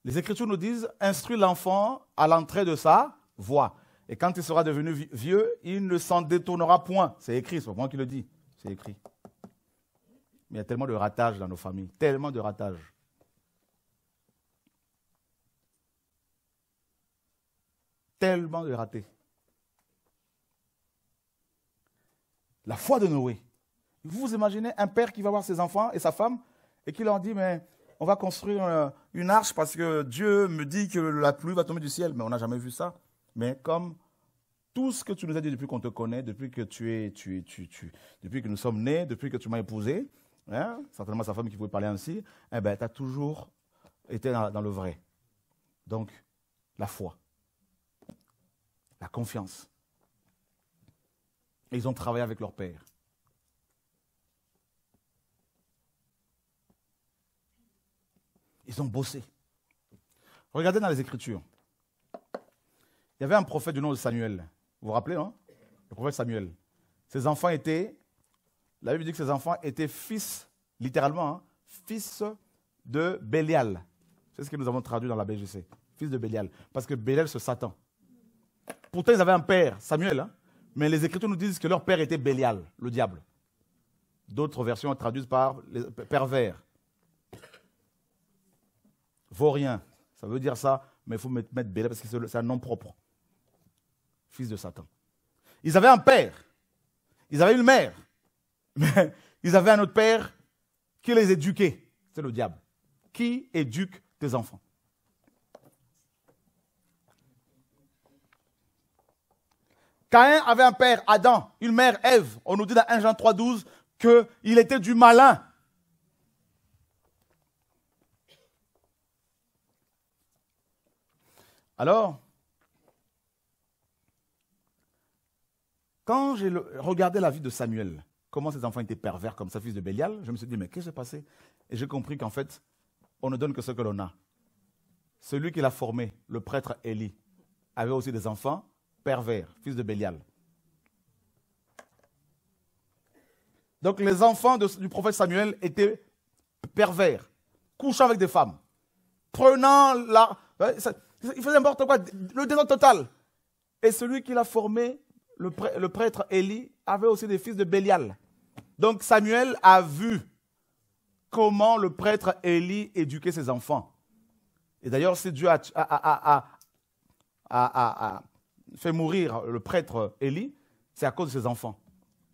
Les Écritures nous disent instruis l'enfant à l'entrée de sa voie. Et quand il sera devenu vieux, il ne s'en détournera point. C'est écrit, c'est moi qui le dis. C'est écrit. Mais il y a tellement de ratages dans nos familles, tellement de ratages. Tellement de ratés. La foi de Noé. Vous vous imaginez un père qui va voir ses enfants et sa femme et qui leur dit, mais on va construire une arche parce que Dieu me dit que la pluie va tomber du ciel. Mais on n'a jamais vu ça. Mais comme tout ce que tu nous as dit depuis qu'on te connaît, depuis que tu es, tu, tu, tu, depuis que nous sommes nés, depuis que tu m'as épousé, hein, certainement sa femme qui pouvait parler ainsi, eh ben, tu as toujours été dans, le vrai. Donc, la foi, la confiance. ils ont travaillé avec leur père. Ils ont bossé. Regardez dans les Écritures. Il y avait un prophète du nom de Samuel. Vous vous rappelez, non Le prophète Samuel. Ses enfants étaient, la Bible dit que ses enfants étaient fils, littéralement, hein, fils de Bélial. C'est ce que nous avons traduit dans la BGC. Fils de Bélial. Parce que Bélial, c'est Satan. Pourtant, ils avaient un père, Samuel. Hein. mais les Écritures nous disent que leur père était Bélial, le diable. D'autres versions traduisent par les pervers vaurien, ça veut dire ça, mais il faut mettre, mettre parce que c'est un nom propre. Fils de Satan. Ils avaient un père, ils avaient une mère, mais [laughs] ils avaient un autre père qui les éduquait. C'est le diable. Qui éduque tes enfants Caïn avait un père, Adam, une mère, Ève. On nous dit dans 1 Jean 3, 12 qu'il était du malin. Alors, quand j'ai regardé la vie de Samuel, comment ses enfants étaient pervers comme sa fils de Bélial, je me suis dit, mais qu'est-ce qui s'est passé Et j'ai compris qu'en fait, on ne donne que ce que l'on a. Celui qui l'a formé, le prêtre Élie, avait aussi des enfants pervers, fils de Bélial. Donc les enfants du prophète Samuel étaient pervers, couchant avec des femmes, prenant la... Euh, il faisait n'importe quoi, le désordre total. Et celui qui l'a formé, le, prêtre Élie, avait aussi des fils de Bélial. Donc Samuel a vu comment le prêtre Élie éduquait ses enfants. Et d'ailleurs, si Dieu a, a, fait mourir le prêtre Élie, c'est à cause de ses enfants.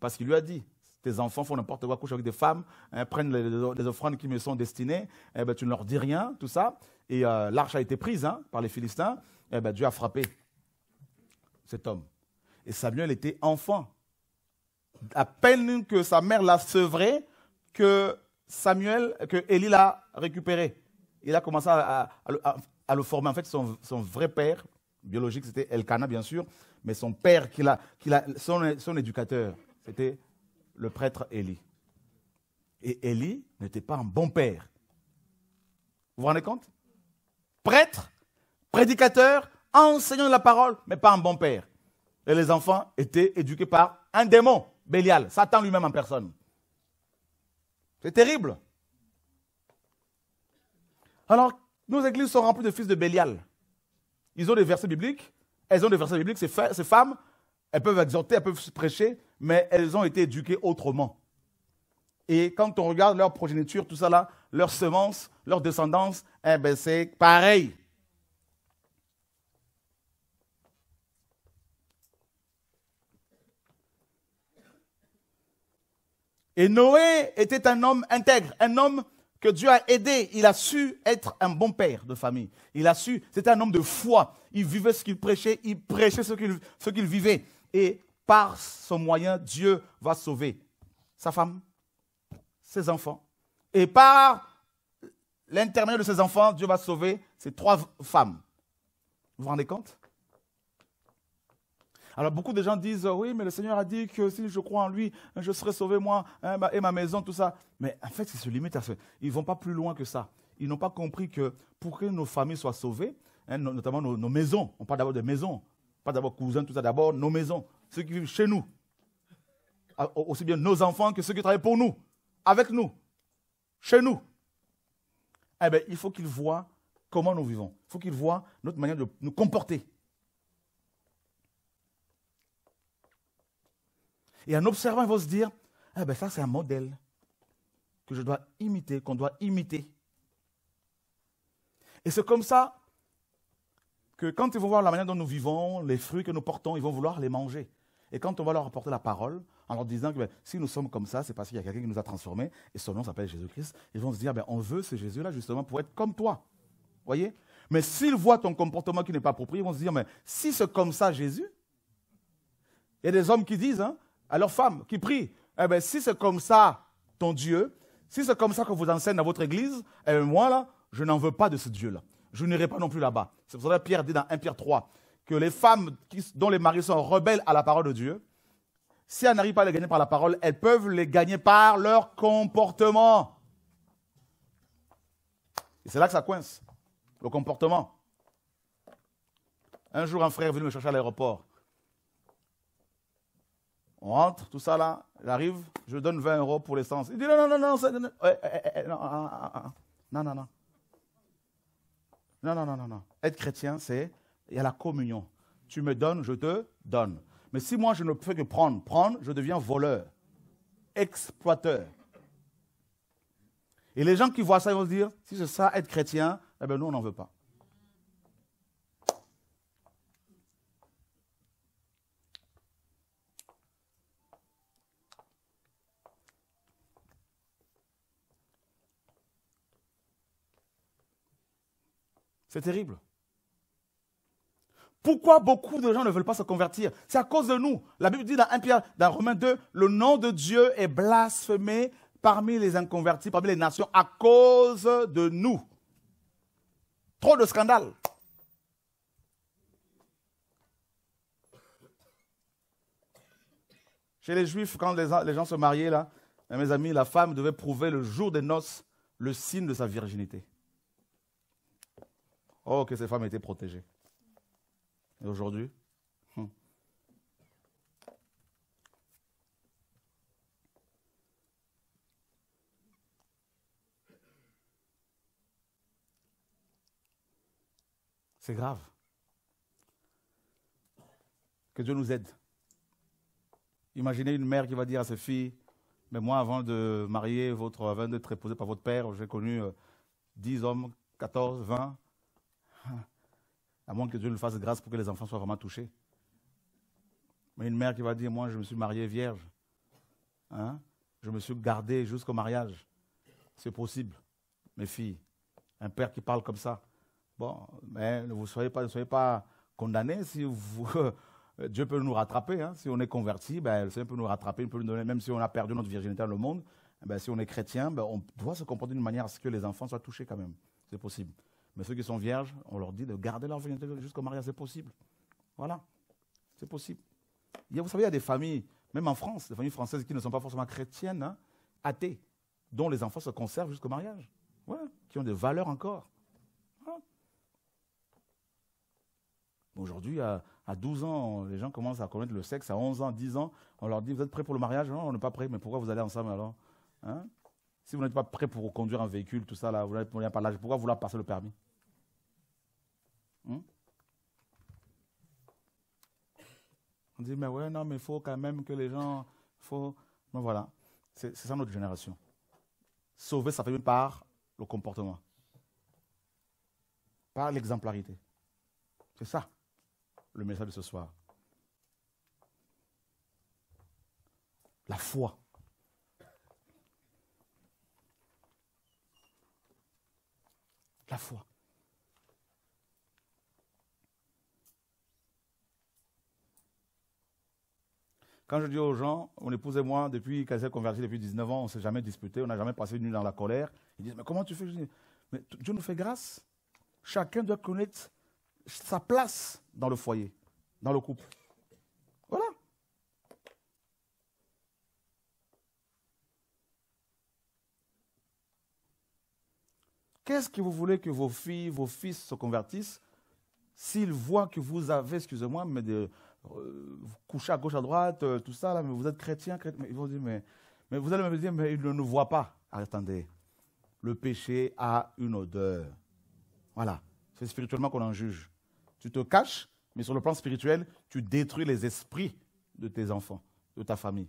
Parce qu'il lui a dit, tes enfants font n'importe quoi, couchent avec des femmes, hein, prennent les, offrandes qui me sont destinées, eh ben, tu ne leur dis rien, tout ça. Et euh, l'arche a été prise hein, par les Philistins, eh ben, Dieu a frappé cet homme. Et Samuel était enfant. À peine que sa mère l'a sevré, que Samuel, que Élie l'a récupéré. Il a commencé à, le former. En fait, son, vrai père biologique, c'était Elkanah, bien sûr, mais son père, son éducateur, c'était le prêtre Élie. Et Élie n'était pas un bon père. Vous vous rendez compte Prêtre, prédicateur, enseignant de la parole, mais pas un bon père. Et les enfants étaient éduqués par un démon, Bélial, Satan lui-même en personne. C'est terrible. Alors, nos églises sont remplies de fils de Bélial. Ils ont des versets bibliques, elles ont des versets bibliques, ces, femmes, elles peuvent exhorter, elles peuvent prêcher, mais elles ont été éduquées autrement. Et quand on regarde leur progéniture, tout ça là, leur semence, leur descendance, eh ben c'est pareil. Et Noé était un homme intègre, un homme que Dieu a aidé. Il a su être un bon père de famille. Il a su, c'était un homme de foi. Il vivait ce qu'il prêchait, il prêchait ce qu'il vivait. Et par son moyen, Dieu va sauver sa femme, ses enfants. Et par l'intermédiaire de ses enfants, Dieu va sauver ses trois femmes. Vous vous rendez compte alors beaucoup de gens disent, oui, mais le Seigneur a dit que si je crois en lui, je serai sauvé, moi hein, et ma maison, tout ça. Mais en fait, ils se limitent à ça. Ils ne vont pas plus loin que ça. Ils n'ont pas compris que pour que nos familles soient sauvées, hein, notamment nos, maisons, on parle d'abord des maisons, pas d'abord cousins, tout ça, d'abord nos maisons, ceux qui vivent chez nous, ah, aussi bien nos enfants que ceux qui travaillent pour nous, avec nous, chez nous. Eh bien, il faut qu'ils voient comment nous vivons. Il faut qu'ils voient notre manière de nous comporter. Et en observant, ils vont se dire, eh bien, ça c'est un modèle que je dois imiter, qu'on doit imiter. Et c'est comme ça que quand ils vont voir la manière dont nous vivons, les fruits que nous portons, ils vont vouloir les manger. Et quand on va leur apporter la parole, en leur disant que ben, si nous sommes comme ça, c'est parce qu'il y a quelqu'un qui nous a transformés, et son nom s'appelle Jésus-Christ, ils vont se dire, ben, on veut ce Jésus-là justement pour être comme toi. Voyez Mais s'ils voient ton comportement qui n'est pas approprié, ils vont se dire, mais si c'est comme ça Jésus, il y a des hommes qui disent hein, à leurs femmes, qui prient, eh ben, si c'est comme ça ton Dieu, si c'est comme ça que vous enseignez dans votre église, eh ben, moi là, je n'en veux pas de ce Dieu-là. Je n'irai pas non plus là-bas. C'est pour ça que Pierre dit dans 1 Pierre 3, que les femmes dont les maris sont rebelles à la parole de Dieu, si elles n'arrivent pas à les gagner par la parole, elles peuvent les gagner par leur comportement. Et c'est là que ça coince, le comportement. Un jour, un frère est venu me chercher à l'aéroport. On rentre, tout ça là, j'arrive, je donne 20 euros pour l'essence. Il dit non, non, non, non, non, non, ah, ah, ah, non, non, non, non, non, non, non, non, être chrétien, c'est il y a la communion. Tu me donnes, je te donne. Mais si moi je ne fais que prendre, prendre, je deviens voleur, exploiteur. Et les gens qui voient ça ils vont se dire, si c'est ça être chrétien, eh ben, nous on n'en veut pas. C'est terrible. Pourquoi beaucoup de gens ne veulent pas se convertir C'est à cause de nous. La Bible dit dans 1 Pierre, dans Romains 2, le nom de Dieu est blasphémé parmi les inconvertis, parmi les nations, à cause de nous. Trop de scandales. Chez les Juifs, quand les, les gens se mariaient, là, mes amis, la femme devait prouver le jour des noces le signe de sa virginité. Oh, que ces femmes étaient protégées. Et aujourd'hui hmm. C'est grave. Que Dieu nous aide. Imaginez une mère qui va dire à ses filles, mais moi avant de marier votre, avant d'être épousée par votre père, j'ai connu 10 euh, hommes, 14, 20 à moins que Dieu nous fasse grâce pour que les enfants soient vraiment touchés. Mais une mère qui va dire, moi je me suis mariée vierge, hein, je me suis gardée jusqu'au mariage, c'est possible, mes filles. Un père qui parle comme ça, bon, mais ne vous soyez pas, ne soyez pas condamnés si [laughs] Dieu peut nous rattraper. Hein. Si on est converti, ben, le Seigneur peut nous rattraper, peut nous donner, même si on a perdu notre virginité dans le monde. Eh ben, si on est chrétien, ben, on doit se comporter d'une manière à ce que les enfants soient touchés quand même. C'est possible. Mais ceux qui sont vierges, on leur dit de garder leur virginité jusqu'au mariage, c'est possible. Voilà, c'est possible. vous savez, il y a des familles, même en France, des familles françaises qui ne sont pas forcément chrétiennes, hein, athées, dont les enfants se conservent jusqu'au mariage, Voilà, qui ont des valeurs encore. Aujourd'hui, à, 12 ans, les gens commencent à connaître le sexe, à 11 ans, 10 ans, on leur dit, vous êtes prêts pour le mariage Non, on n'est pas prêts, mais pourquoi vous allez ensemble alors hein? Si vous n'êtes pas prêt pour conduire un véhicule, tout ça, là, vous n'êtes pas l'âge, pourquoi vouloir passer le permis hein On dit, mais ouais, non, mais il faut quand même que les gens. Faut... Mais voilà, c'est ça notre génération. Sauver sa famille par le comportement, par l'exemplarité. C'est ça le message de ce soir. La foi. la foi. Quand je dis aux gens, mon épouse et moi, depuis qu'elle s'est convertie, depuis 19 ans, on ne s'est jamais disputé, on n'a jamais passé une nuit dans la colère. Ils disent, mais comment tu fais Mais Dieu nous fait grâce. Chacun doit connaître sa place dans le foyer, dans le couple. Qu'est-ce que vous voulez que vos filles, vos fils se convertissent s'ils voient que vous avez, excusez-moi, mais de euh, à gauche, à droite, euh, tout ça, mais vous êtes chrétien, ils vont dire, mais, mais vous allez me dire, mais ils ne nous voient pas. Attendez, le péché a une odeur. Voilà, c'est spirituellement qu'on en juge. Tu te caches, mais sur le plan spirituel, tu détruis les esprits de tes enfants, de ta famille.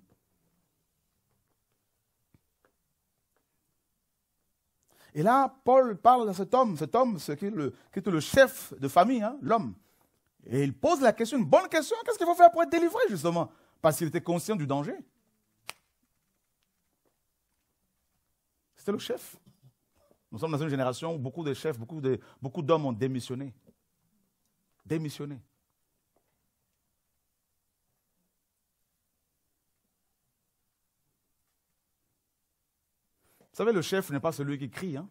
Et là, Paul parle à cet homme, cet homme ce qui, est le, chef de famille, hein, l'homme. Et il pose la question, une bonne question, qu'est-ce qu'il faut faire pour être délivré, justement Parce qu'il était conscient du danger. C'était le chef. Nous sommes dans une génération où beaucoup de chefs, beaucoup d'hommes ont démissionné. Démissionné. Vous savez, le chef n'est pas celui qui crie. Hein.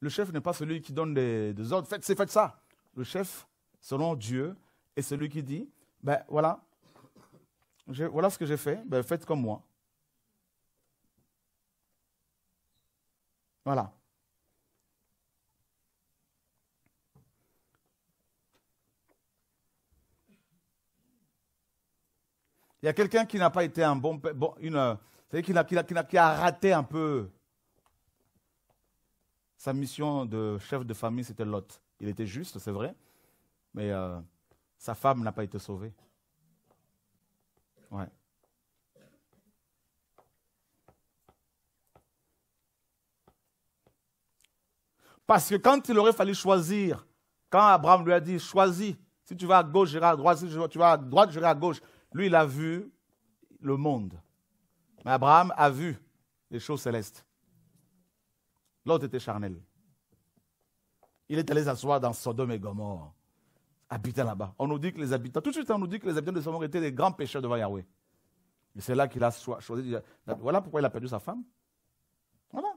Le chef n'est pas celui qui donne des, ordres. Faites, faites ça. Le chef, selon Dieu, est celui qui dit, ben voilà, voilà ce que j'ai fait, ben faites comme moi. Voilà. Il y a quelqu'un qui n'a pas été un bon, bon une, cest à qu'il a, raté un peu. Sa mission de chef de famille, c'était Lot. Il était juste, c'est vrai, mais euh, sa femme n'a pas été sauvée. Ouais. Parce que quand il aurait fallu choisir, quand Abraham lui a dit choisis, si tu vas à gauche, j'irai à droite, si tu vas à droite, j'irai à gauche, lui, il a vu le monde. Mais Abraham a vu les choses célestes. L'autre était charnel. Il est allé s'asseoir dans Sodome et Gomorre, habitant là-bas. On nous dit que les habitants, tout de suite, on nous dit que les habitants de Sodome étaient des grands pécheurs devant Yahweh. Et c'est là qu'il a choisi. Voilà pourquoi il a perdu sa femme. Voilà.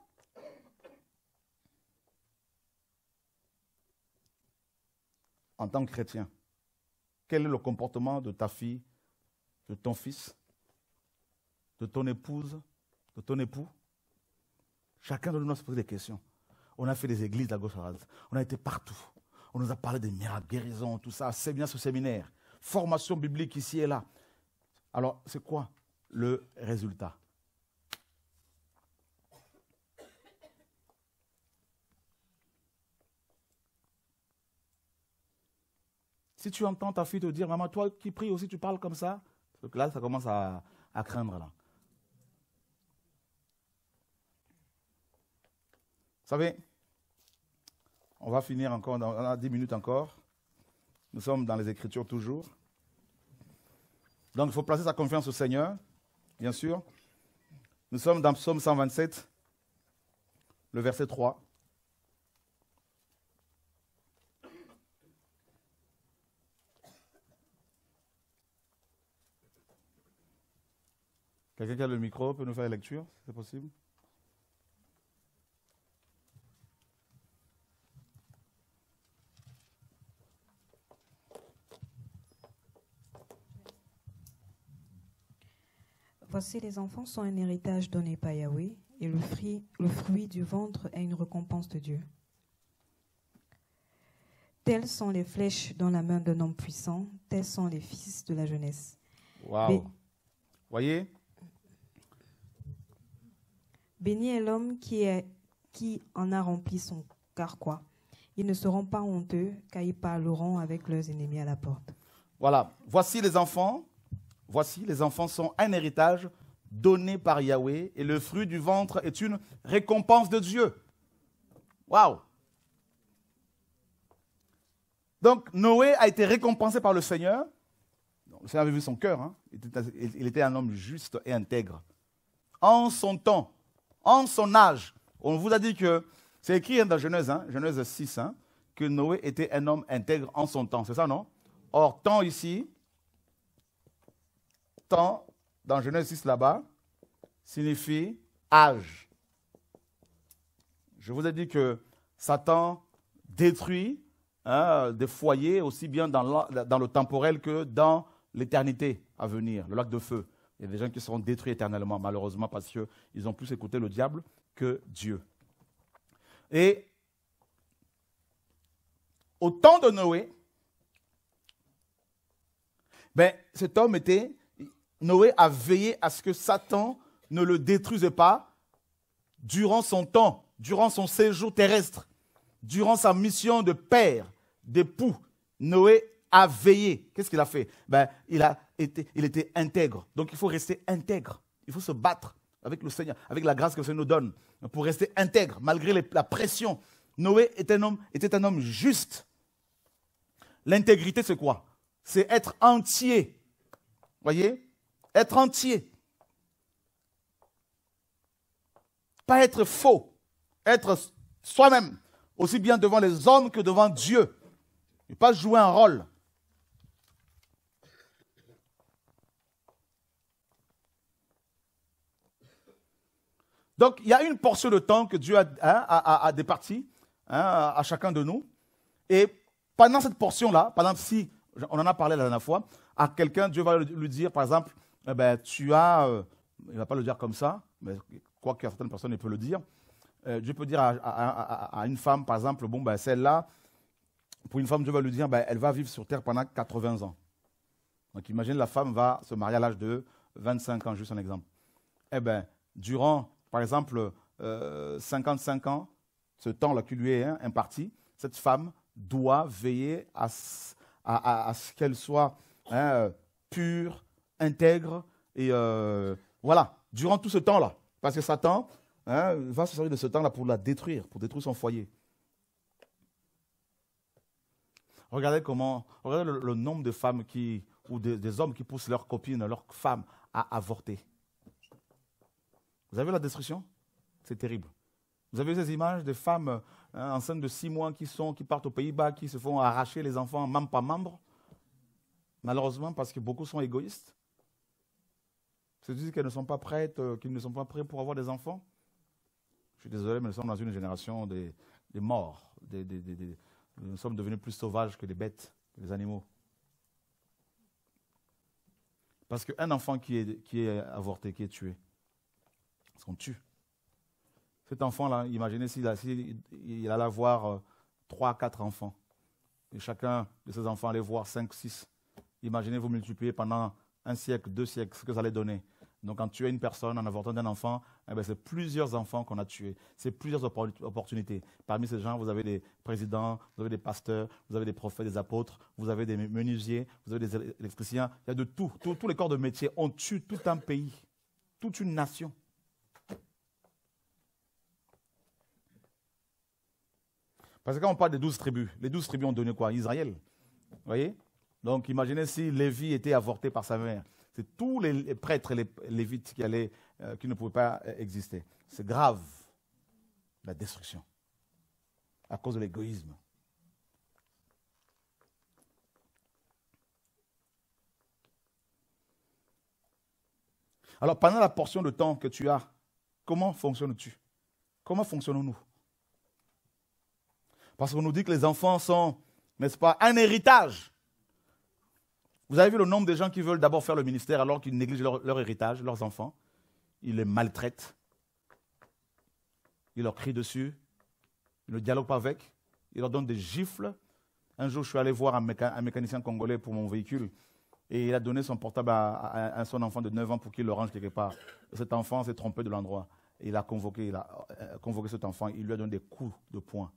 En tant que chrétien, quel est le comportement de ta fille, de ton fils de ton épouse, de ton époux Chacun de nous a se poser des questions. On a fait des églises à gauche à droite. On a été partout. On nous a parlé des miracles, guérisons, tout ça. C'est bien ce séminaire. Formation biblique ici et là. Alors, c'est quoi le résultat Si tu entends ta fille te dire, maman, toi qui pries aussi, tu parles comme ça, là, ça commence à, à craindre. Là. Vous savez, on va finir encore, dans, on 10 minutes encore. Nous sommes dans les Écritures toujours. Donc il faut placer sa confiance au Seigneur, bien sûr. Nous sommes dans Psaume 127, le verset 3. Quelqu'un qui a le micro peut nous faire la lecture, si c'est possible Voici les enfants sont un héritage donné par Yahweh et le fruit, le fruit du ventre est une récompense de Dieu. Telles sont les flèches dans la main d'un homme puissant, tels sont les fils de la jeunesse. Wow. Voyez Béni est l'homme qui, qui en a rempli son carquois. Ils ne seront pas honteux car ils parleront avec leurs ennemis à la porte. Voilà. Voici les enfants Voici, les enfants sont un héritage donné par Yahweh et le fruit du ventre est une récompense de Dieu. Waouh! Donc Noé a été récompensé par le Seigneur. Le Seigneur avait vu son cœur. Hein. Il était un homme juste et intègre. En son temps, en son âge. On vous a dit que, c'est écrit dans Genèse, hein, Genèse 6, hein, que Noé était un homme intègre en son temps. C'est ça, non Or, temps ici, temps dans Genèse 6 là-bas signifie âge. Je vous ai dit que Satan détruit hein, des foyers aussi bien dans, le temporel que dans l'éternité à venir, le lac de feu. Il y a des gens qui seront détruits éternellement, malheureusement, parce qu'ils ont plus écouté le diable que Dieu. Et au temps de Noé, ben, cet homme était Noé a veillé à ce que Satan ne le détruise pas durant son temps, durant son séjour terrestre, durant sa mission de père, d'époux. Noé a veillé. Qu'est-ce qu'il a fait ben, il, a il était intègre. Donc il faut rester intègre. Il faut se battre avec le Seigneur, avec la grâce que le Seigneur nous donne, pour rester intègre malgré la pression. Noé était un homme, était un homme juste. L'intégrité, c'est quoi C'est être entier. Voyez être entier. Pas être faux. Être soi-même, aussi bien devant les hommes que devant Dieu. Et pas jouer un rôle. Donc, il y a une portion de temps que Dieu a, hein, départie hein, à chacun de nous. Et pendant cette portion-là, pendant exemple, si on en a parlé la dernière fois, à quelqu'un, Dieu va lui dire, par exemple, eh ben, tu as, euh, il ne va pas le dire comme ça, mais quoi que certaines personnes peuvent le dire, euh, Dieu peut dire à, à, une femme, par exemple, bon, ben, celle-là, pour une femme, Dieu va lui dire, ben, elle va vivre sur terre pendant 80 ans. Donc imagine la femme va se marier à l'âge de 25 ans, juste un exemple. Eh bien, durant, par exemple, euh, 55 ans, ce temps-là qui lui est hein, imparti, cette femme doit veiller à, à, à, ce qu'elle soit hein, pure, intègre et euh, voilà, durant tout ce temps-là. Parce que Satan hein, va se servir de ce temps-là pour la détruire, pour détruire son foyer. Regardez comment, regardez le, nombre de femmes qui, ou des hommes qui poussent leurs copines, leurs femmes à avorter. Vous avez la destruction C'est terrible. Vous avez ces images des femmes hein, enceintes de six mois qui, sont, qui partent aux Pays-Bas, qui se font arracher les enfants même pas membres, malheureusement parce que beaucoup sont égoïstes cest à qu'elles ne sont pas prêtes, euh, qu'ils ne sont pas prêts pour avoir des enfants Je suis désolé, mais nous sommes dans une génération des, morts. Des, nous sommes devenus plus sauvages que des bêtes, que des animaux. Parce qu'un enfant qui est, qui est avorté, qui est tué, parce qu'on tue. Cet enfant-là, imaginez s'il allait avoir euh, trois, quatre enfants. Et chacun de ces enfants allait voir cinq, six. Imaginez vous multiplier pendant un siècle, deux siècles, ce que ça allait donner. Donc, quand tuer une personne en avortant un enfant, eh ben, c'est plusieurs enfants qu'on a tués. C'est plusieurs opportunités. Parmi ces gens, vous avez des présidents, vous avez des pasteurs, vous avez des prophètes, des apôtres, vous avez des menuisiers, vous avez des électriciens. Il y a de tout. tous les corps de métier. ont tué tout un pays, toute une nation. Parce que quand on parle des douze tribus, les douze tribus ont donné quoi Israël. Vous voyez Donc imaginez si Lévi était avorté par sa mère. C'est tous les prêtres et les lévites qui, allaient, euh, qui ne pouvaient pas euh, exister. C'est grave, la destruction, à cause de l'égoïsme. Alors, pendant la portion de temps que tu as, comment fonctionnes-tu Comment fonctionnons-nous Parce qu'on nous dit que les enfants sont, n'est-ce pas, un héritage. Vous avez vu le nombre de gens qui veulent d'abord faire le ministère alors qu'ils négligent leur, héritage, leurs enfants. Ils les maltraitent. Ils leur crient dessus. Ils ne dialoguent pas avec. Ils leur donnent des gifles. Un jour, je suis allé voir un, mécanicien congolais pour mon véhicule. Et il a donné son portable à, son enfant de 9 ans pour qu'il le range quelque part. Cet enfant s'est trompé de l'endroit. Il a, convoqué, il a euh, convoqué cet enfant. Il lui a donné des coups de poing.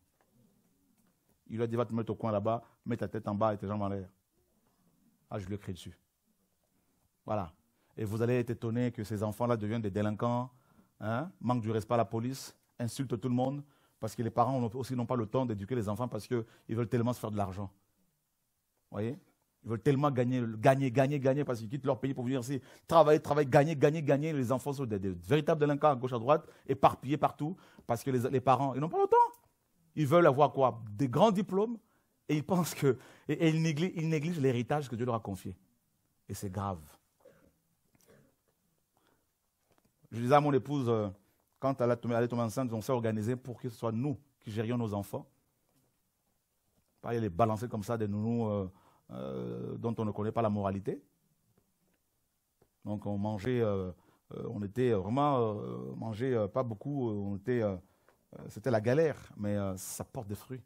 Il lui a dit, va te mettre au coin là-bas, mets ta tête en bas et tes jambes en l'air. Ah, je le crée dessus. Voilà. Et vous allez être étonné que ces enfants-là deviennent des délinquants, hein. manquent du respect à la police, insultent tout le monde, parce que les parents aussi n'ont pas le temps d'éduquer les enfants parce qu'ils veulent tellement se faire de l'argent. Vous voyez Ils veulent tellement gagner, gagner, gagner, gagner, parce qu'ils quittent leur pays pour venir ici. Travailler, travailler, gagner, gagner, gagner. Les enfants sont des, véritables délinquants à gauche, à droite, éparpillés partout, parce que les, les parents, ils n'ont pas le temps. Ils veulent avoir quoi Des grands diplômes, et ils pensent que. Et, ils négligent, l'héritage que Dieu leur a confié. Et c'est grave. Je disais à mon épouse, euh, quand elle est tombée enceinte, on s'est organisé pour que ce soit nous qui gérions nos enfants. Pas les balancer comme ça des nounous euh, euh, dont on ne connaît pas la moralité. Donc on mangeait, on était vraiment, mangeait pas beaucoup, on était, c'était la galère, mais ça porte des fruits.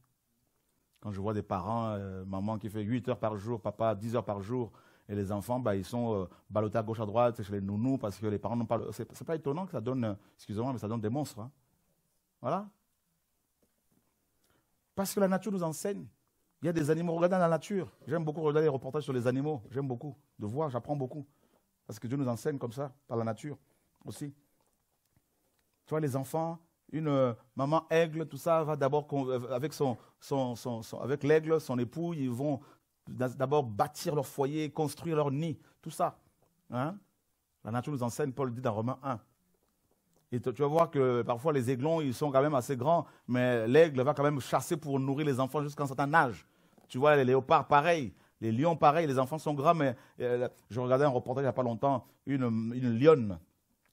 Quand je vois des parents, euh, maman qui fait 8 heures par jour, papa 10 heures par jour, et les enfants, bah, ils sont euh, à gauche, à droite, chez les nounous, parce que les parents n'ont pas... Le... n'est pas étonnant que ça donne, euh, excusez-moi, mais ça donne des monstres. Hein. Voilà. Parce que la nature nous enseigne. Il y a des animaux. Regardez dans la nature. J'aime beaucoup regarder les reportages sur les animaux. J'aime beaucoup de voir, j'apprends beaucoup. Parce que Dieu nous enseigne comme ça, par la nature aussi. Tu vois, les enfants, une euh, maman aigle, tout ça, va d'abord avec son, son, son, son, avec l'aigle, son époux, ils vont d'abord bâtir leur foyer, construire leur nid, tout ça. Hein. La nature nous enseigne, Paul dit dans Romains 1. Et tu vas voir que parfois les aiglons, ils sont quand même assez grands, mais l'aigle va quand même chasser pour nourrir les enfants jusqu'à un certain âge. Tu vois, les léopards, pareil. Les lions, pareil. Les enfants sont grands, mais euh, je regardais un reportage il n'y a pas longtemps, une, une lionne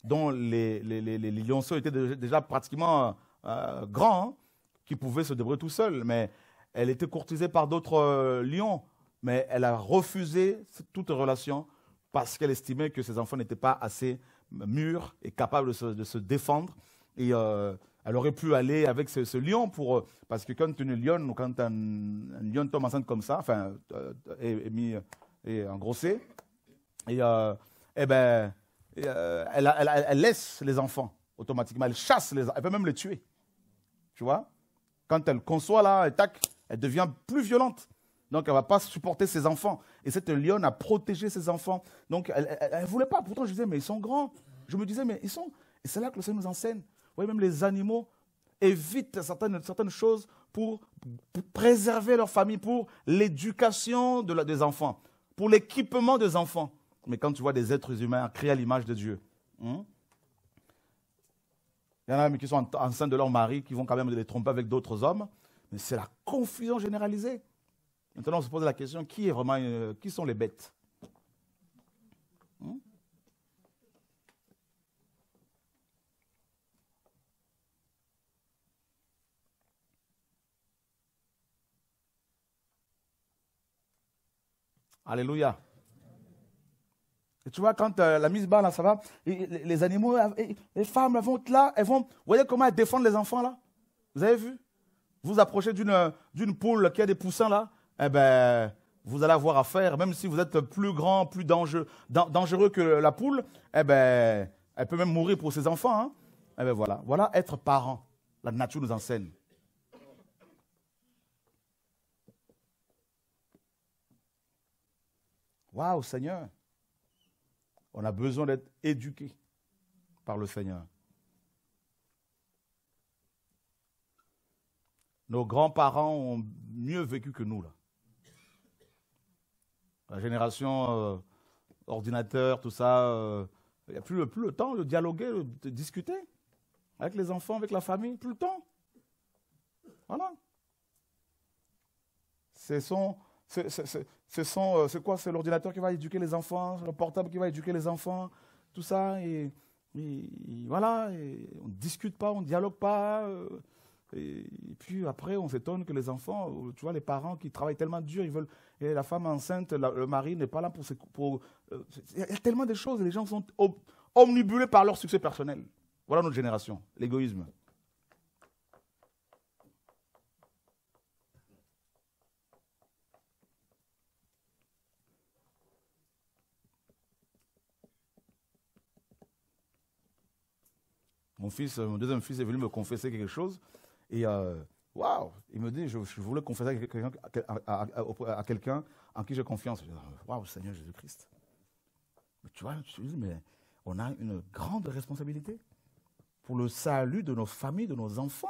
dont les, les, les, lionceaux étaient déjà pratiquement euh, grands. Hein qui pouvait se débrouiller tout seul. Mais elle était courtisée par d'autres euh, lions, mais elle a refusé toute relation parce qu'elle estimait que ses enfants n'étaient pas assez mûrs et capables de se, défendre. Et euh, elle aurait pu aller avec ce, lion pour euh, parce que quand une lionne quand un, lion tombe enceinte comme ça, enfin est, engrossée, mis est engrossé, et, eh ben elle, elle, elle, laisse les enfants automatiquement, elle chasse les, elle peut même les tuer, tu vois quand elle conçoit là, elle devient plus violente. Donc elle ne va pas supporter ses enfants. Et cette lionne a protégé ses enfants. Donc elle ne voulait pas. Pourtant je disais, mais ils sont grands. Je me disais, mais ils sont... Et c'est là que le Seigneur nous enseigne. Vous voyez, même les animaux évitent certaines, choses pour, préserver leur famille, pour l'éducation des enfants, pour l'équipement des enfants. Mais quand tu vois des êtres humains créés à l'image de Dieu, hein, il y en a même qui sont enceintes de leur mari, qui vont quand même les tromper avec d'autres hommes. Mais c'est la confusion généralisée. Maintenant, on se pose la question qui est vraiment, euh, qui sont les bêtes hmm? Alléluia tu vois, quand euh, la mise bas, là, ça va, les, animaux, les femmes, vont là, elles vont. Vous voyez comment elles défendent les enfants, là Vous avez vu Vous approchez euh, d'une poule qui a des poussins, là, eh bien, vous allez avoir affaire, même si vous êtes plus grand, plus dangereux, que la poule, eh ben, elle peut même mourir pour ses enfants. Hein. eh bien, voilà, voilà être parent. La nature nous enseigne. Waouh, Seigneur. On a besoin d'être éduqué par le Seigneur. Nos grands-parents ont mieux vécu que nous, là. La génération euh, ordinateur, tout ça, il euh, n'y a plus le, plus le temps de dialoguer, de discuter avec les enfants, avec la famille, plus le temps. Voilà. Ce sont euh, c'est quoi C'est l'ordinateur qui va éduquer les enfants, le portable qui va éduquer les enfants, tout ça. Et, voilà, on ne discute pas, on ne dialogue pas. Euh, et, puis après, on s'étonne que les enfants, euh, tu vois, les parents qui travaillent tellement dur, ils veulent. Et la femme enceinte, le mari n'est pas là pour. pour il y a tellement de choses, les gens sont omnibulés par leur succès personnel. Voilà notre génération, l'égoïsme. mon fils, euh, mon deuxième fils est venu me confesser quelque chose. Et euh, waouh, il me dit, je, voulais confesser à quelqu'un à, à, en qui j'ai confiance. Waouh, Seigneur Jésus-Christ. Tu vois, mais on a une grande responsabilité pour le salut de nos familles, de nos enfants.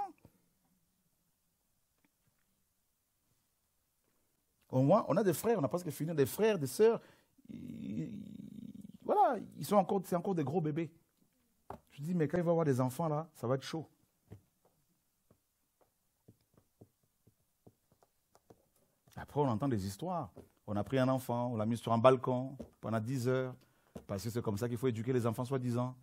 Au moins, on a des frères, on a que fini, des frères, des sœurs. voilà, ils sont encore, c'est encore des gros bébés. Je dis, mais quand il va avoir des enfants là, ça va être chaud. Après, on entend des histoires. On a pris un enfant, on l'a mis sur un balcon pendant 10 heures, parce que c'est comme ça qu'il faut éduquer les enfants, soi-disant.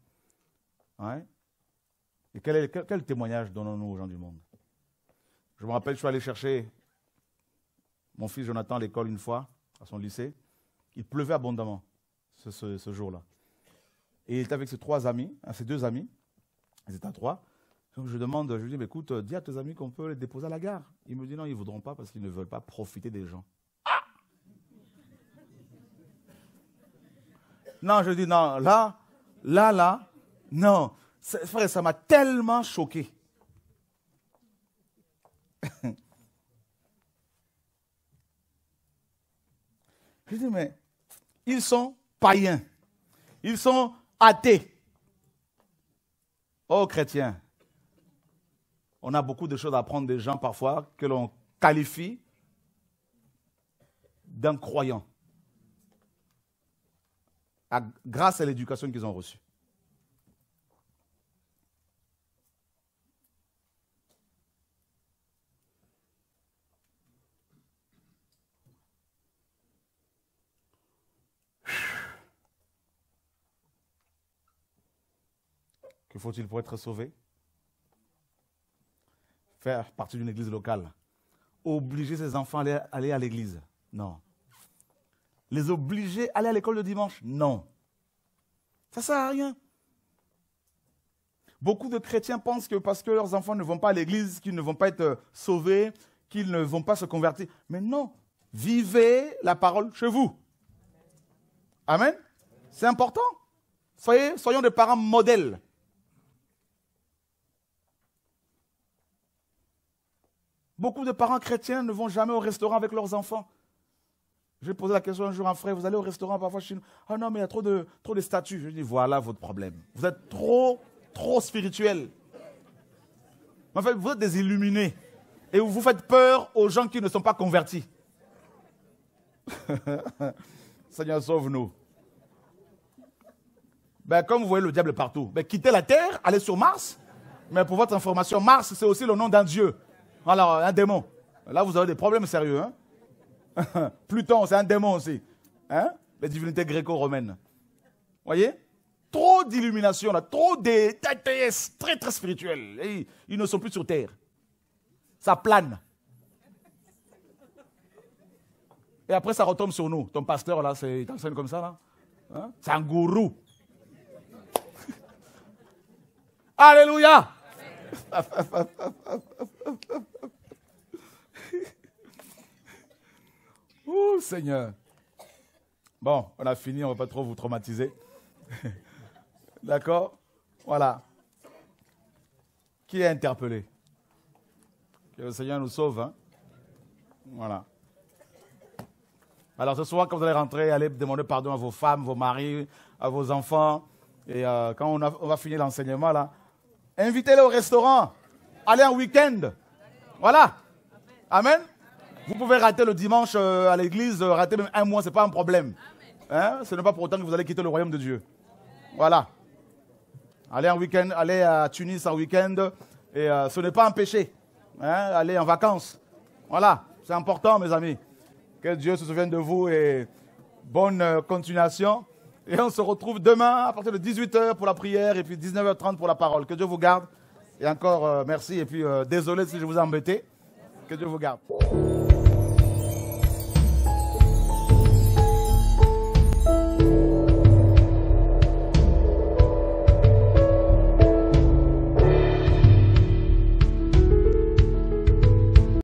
Et quel, quel, témoignage donnons-nous aux gens du monde Je me rappelle, je suis allé chercher mon fils Jonathan à l'école une fois, à son lycée. Il pleuvait abondamment ce jour-là. Et il était avec ses trois amis, hein, ses deux amis. Ils étaient à trois. Donc je demande, je lui dis, écoute, euh, dis à tes amis qu'on peut les déposer à la gare. Il me dit, non, ils ne voudront pas parce qu'ils ne veulent pas profiter des gens. Ah non, je dis, non, là, là, là, non. Frère, ça m'a tellement choqué. [laughs] je lui dis, mais ils sont païens. Ils sont athée. Oh chrétien, on a beaucoup de choses à apprendre des gens parfois que l'on qualifie d'un croyant grâce à l'éducation qu'ils ont reçue. faut-il pour être sauvé Faire partie d'une église locale. Obliger ses enfants à aller à l'église Non. Les obliger à aller à l'école le dimanche Non. Ça ne sert à rien. Beaucoup de chrétiens pensent que parce que leurs enfants ne vont pas à l'église, qu'ils ne vont pas être euh, sauvés, qu'ils ne vont pas se convertir. Mais non, vivez la parole chez vous. Amen. C'est important. Soyez, soyons des parents modèles. Beaucoup de parents chrétiens ne vont jamais au restaurant avec leurs enfants. J'ai posé la question un jour à un frère, vous allez au restaurant parfois chez nous. Ah non, mais il y a trop de, trop de statues. Je dis, voilà votre problème. Vous êtes trop, trop spirituel. En fait, vous êtes des illuminés. Et vous faites peur aux gens qui ne sont pas convertis. [laughs] Seigneur, sauve-nous. Ben, comme vous voyez le diable partout, ben, quittez la terre, allez sur Mars. Mais pour votre information, Mars, c'est aussi le nom d'un dieu. Alors, un démon. Là, vous avez des problèmes sérieux. Hein [laughs] Pluton, c'est un démon aussi. Hein Les divinités gréco-romaines. Voyez Trop d'illumination, trop d'ATS très très spirituels. ils ne sont plus sur Terre. Ça plane. Et après, ça retombe sur nous. Ton pasteur, là, il t'enseigne comme ça, là. Hein? C'est un gourou. [laughs] Alléluia. [laughs] oh Seigneur. Bon, on a fini, on ne va pas trop vous traumatiser. [laughs] D'accord Voilà. Qui est interpellé Que le Seigneur nous sauve. Hein? voilà. Alors ce soir, quand vous allez rentrer, allez demander pardon à vos femmes, vos maris, à vos enfants. Et euh, quand on, on va finir l'enseignement, là, Invitez-les au restaurant. Allez en week-end. Voilà. Amen. Vous pouvez rater le dimanche euh, à l'église, euh, rater même un mois, ce n'est pas un problème. Hein? Ce n'est pas pour autant que vous allez quitter le royaume de Dieu. Voilà. Allez en week-end, allez à Tunis en week-end. Et euh, ce n'est pas un péché. Hein? Allez en vacances. Voilà. C'est important, mes amis. Que Dieu se souvienne de vous et bonne continuation. Et on se retrouve demain à partir de 18h pour la prière et puis 19h30 pour la parole. Que Dieu vous garde. Et encore, euh, merci. Et puis, euh, désolé si je vous ai Que Dieu vous garde.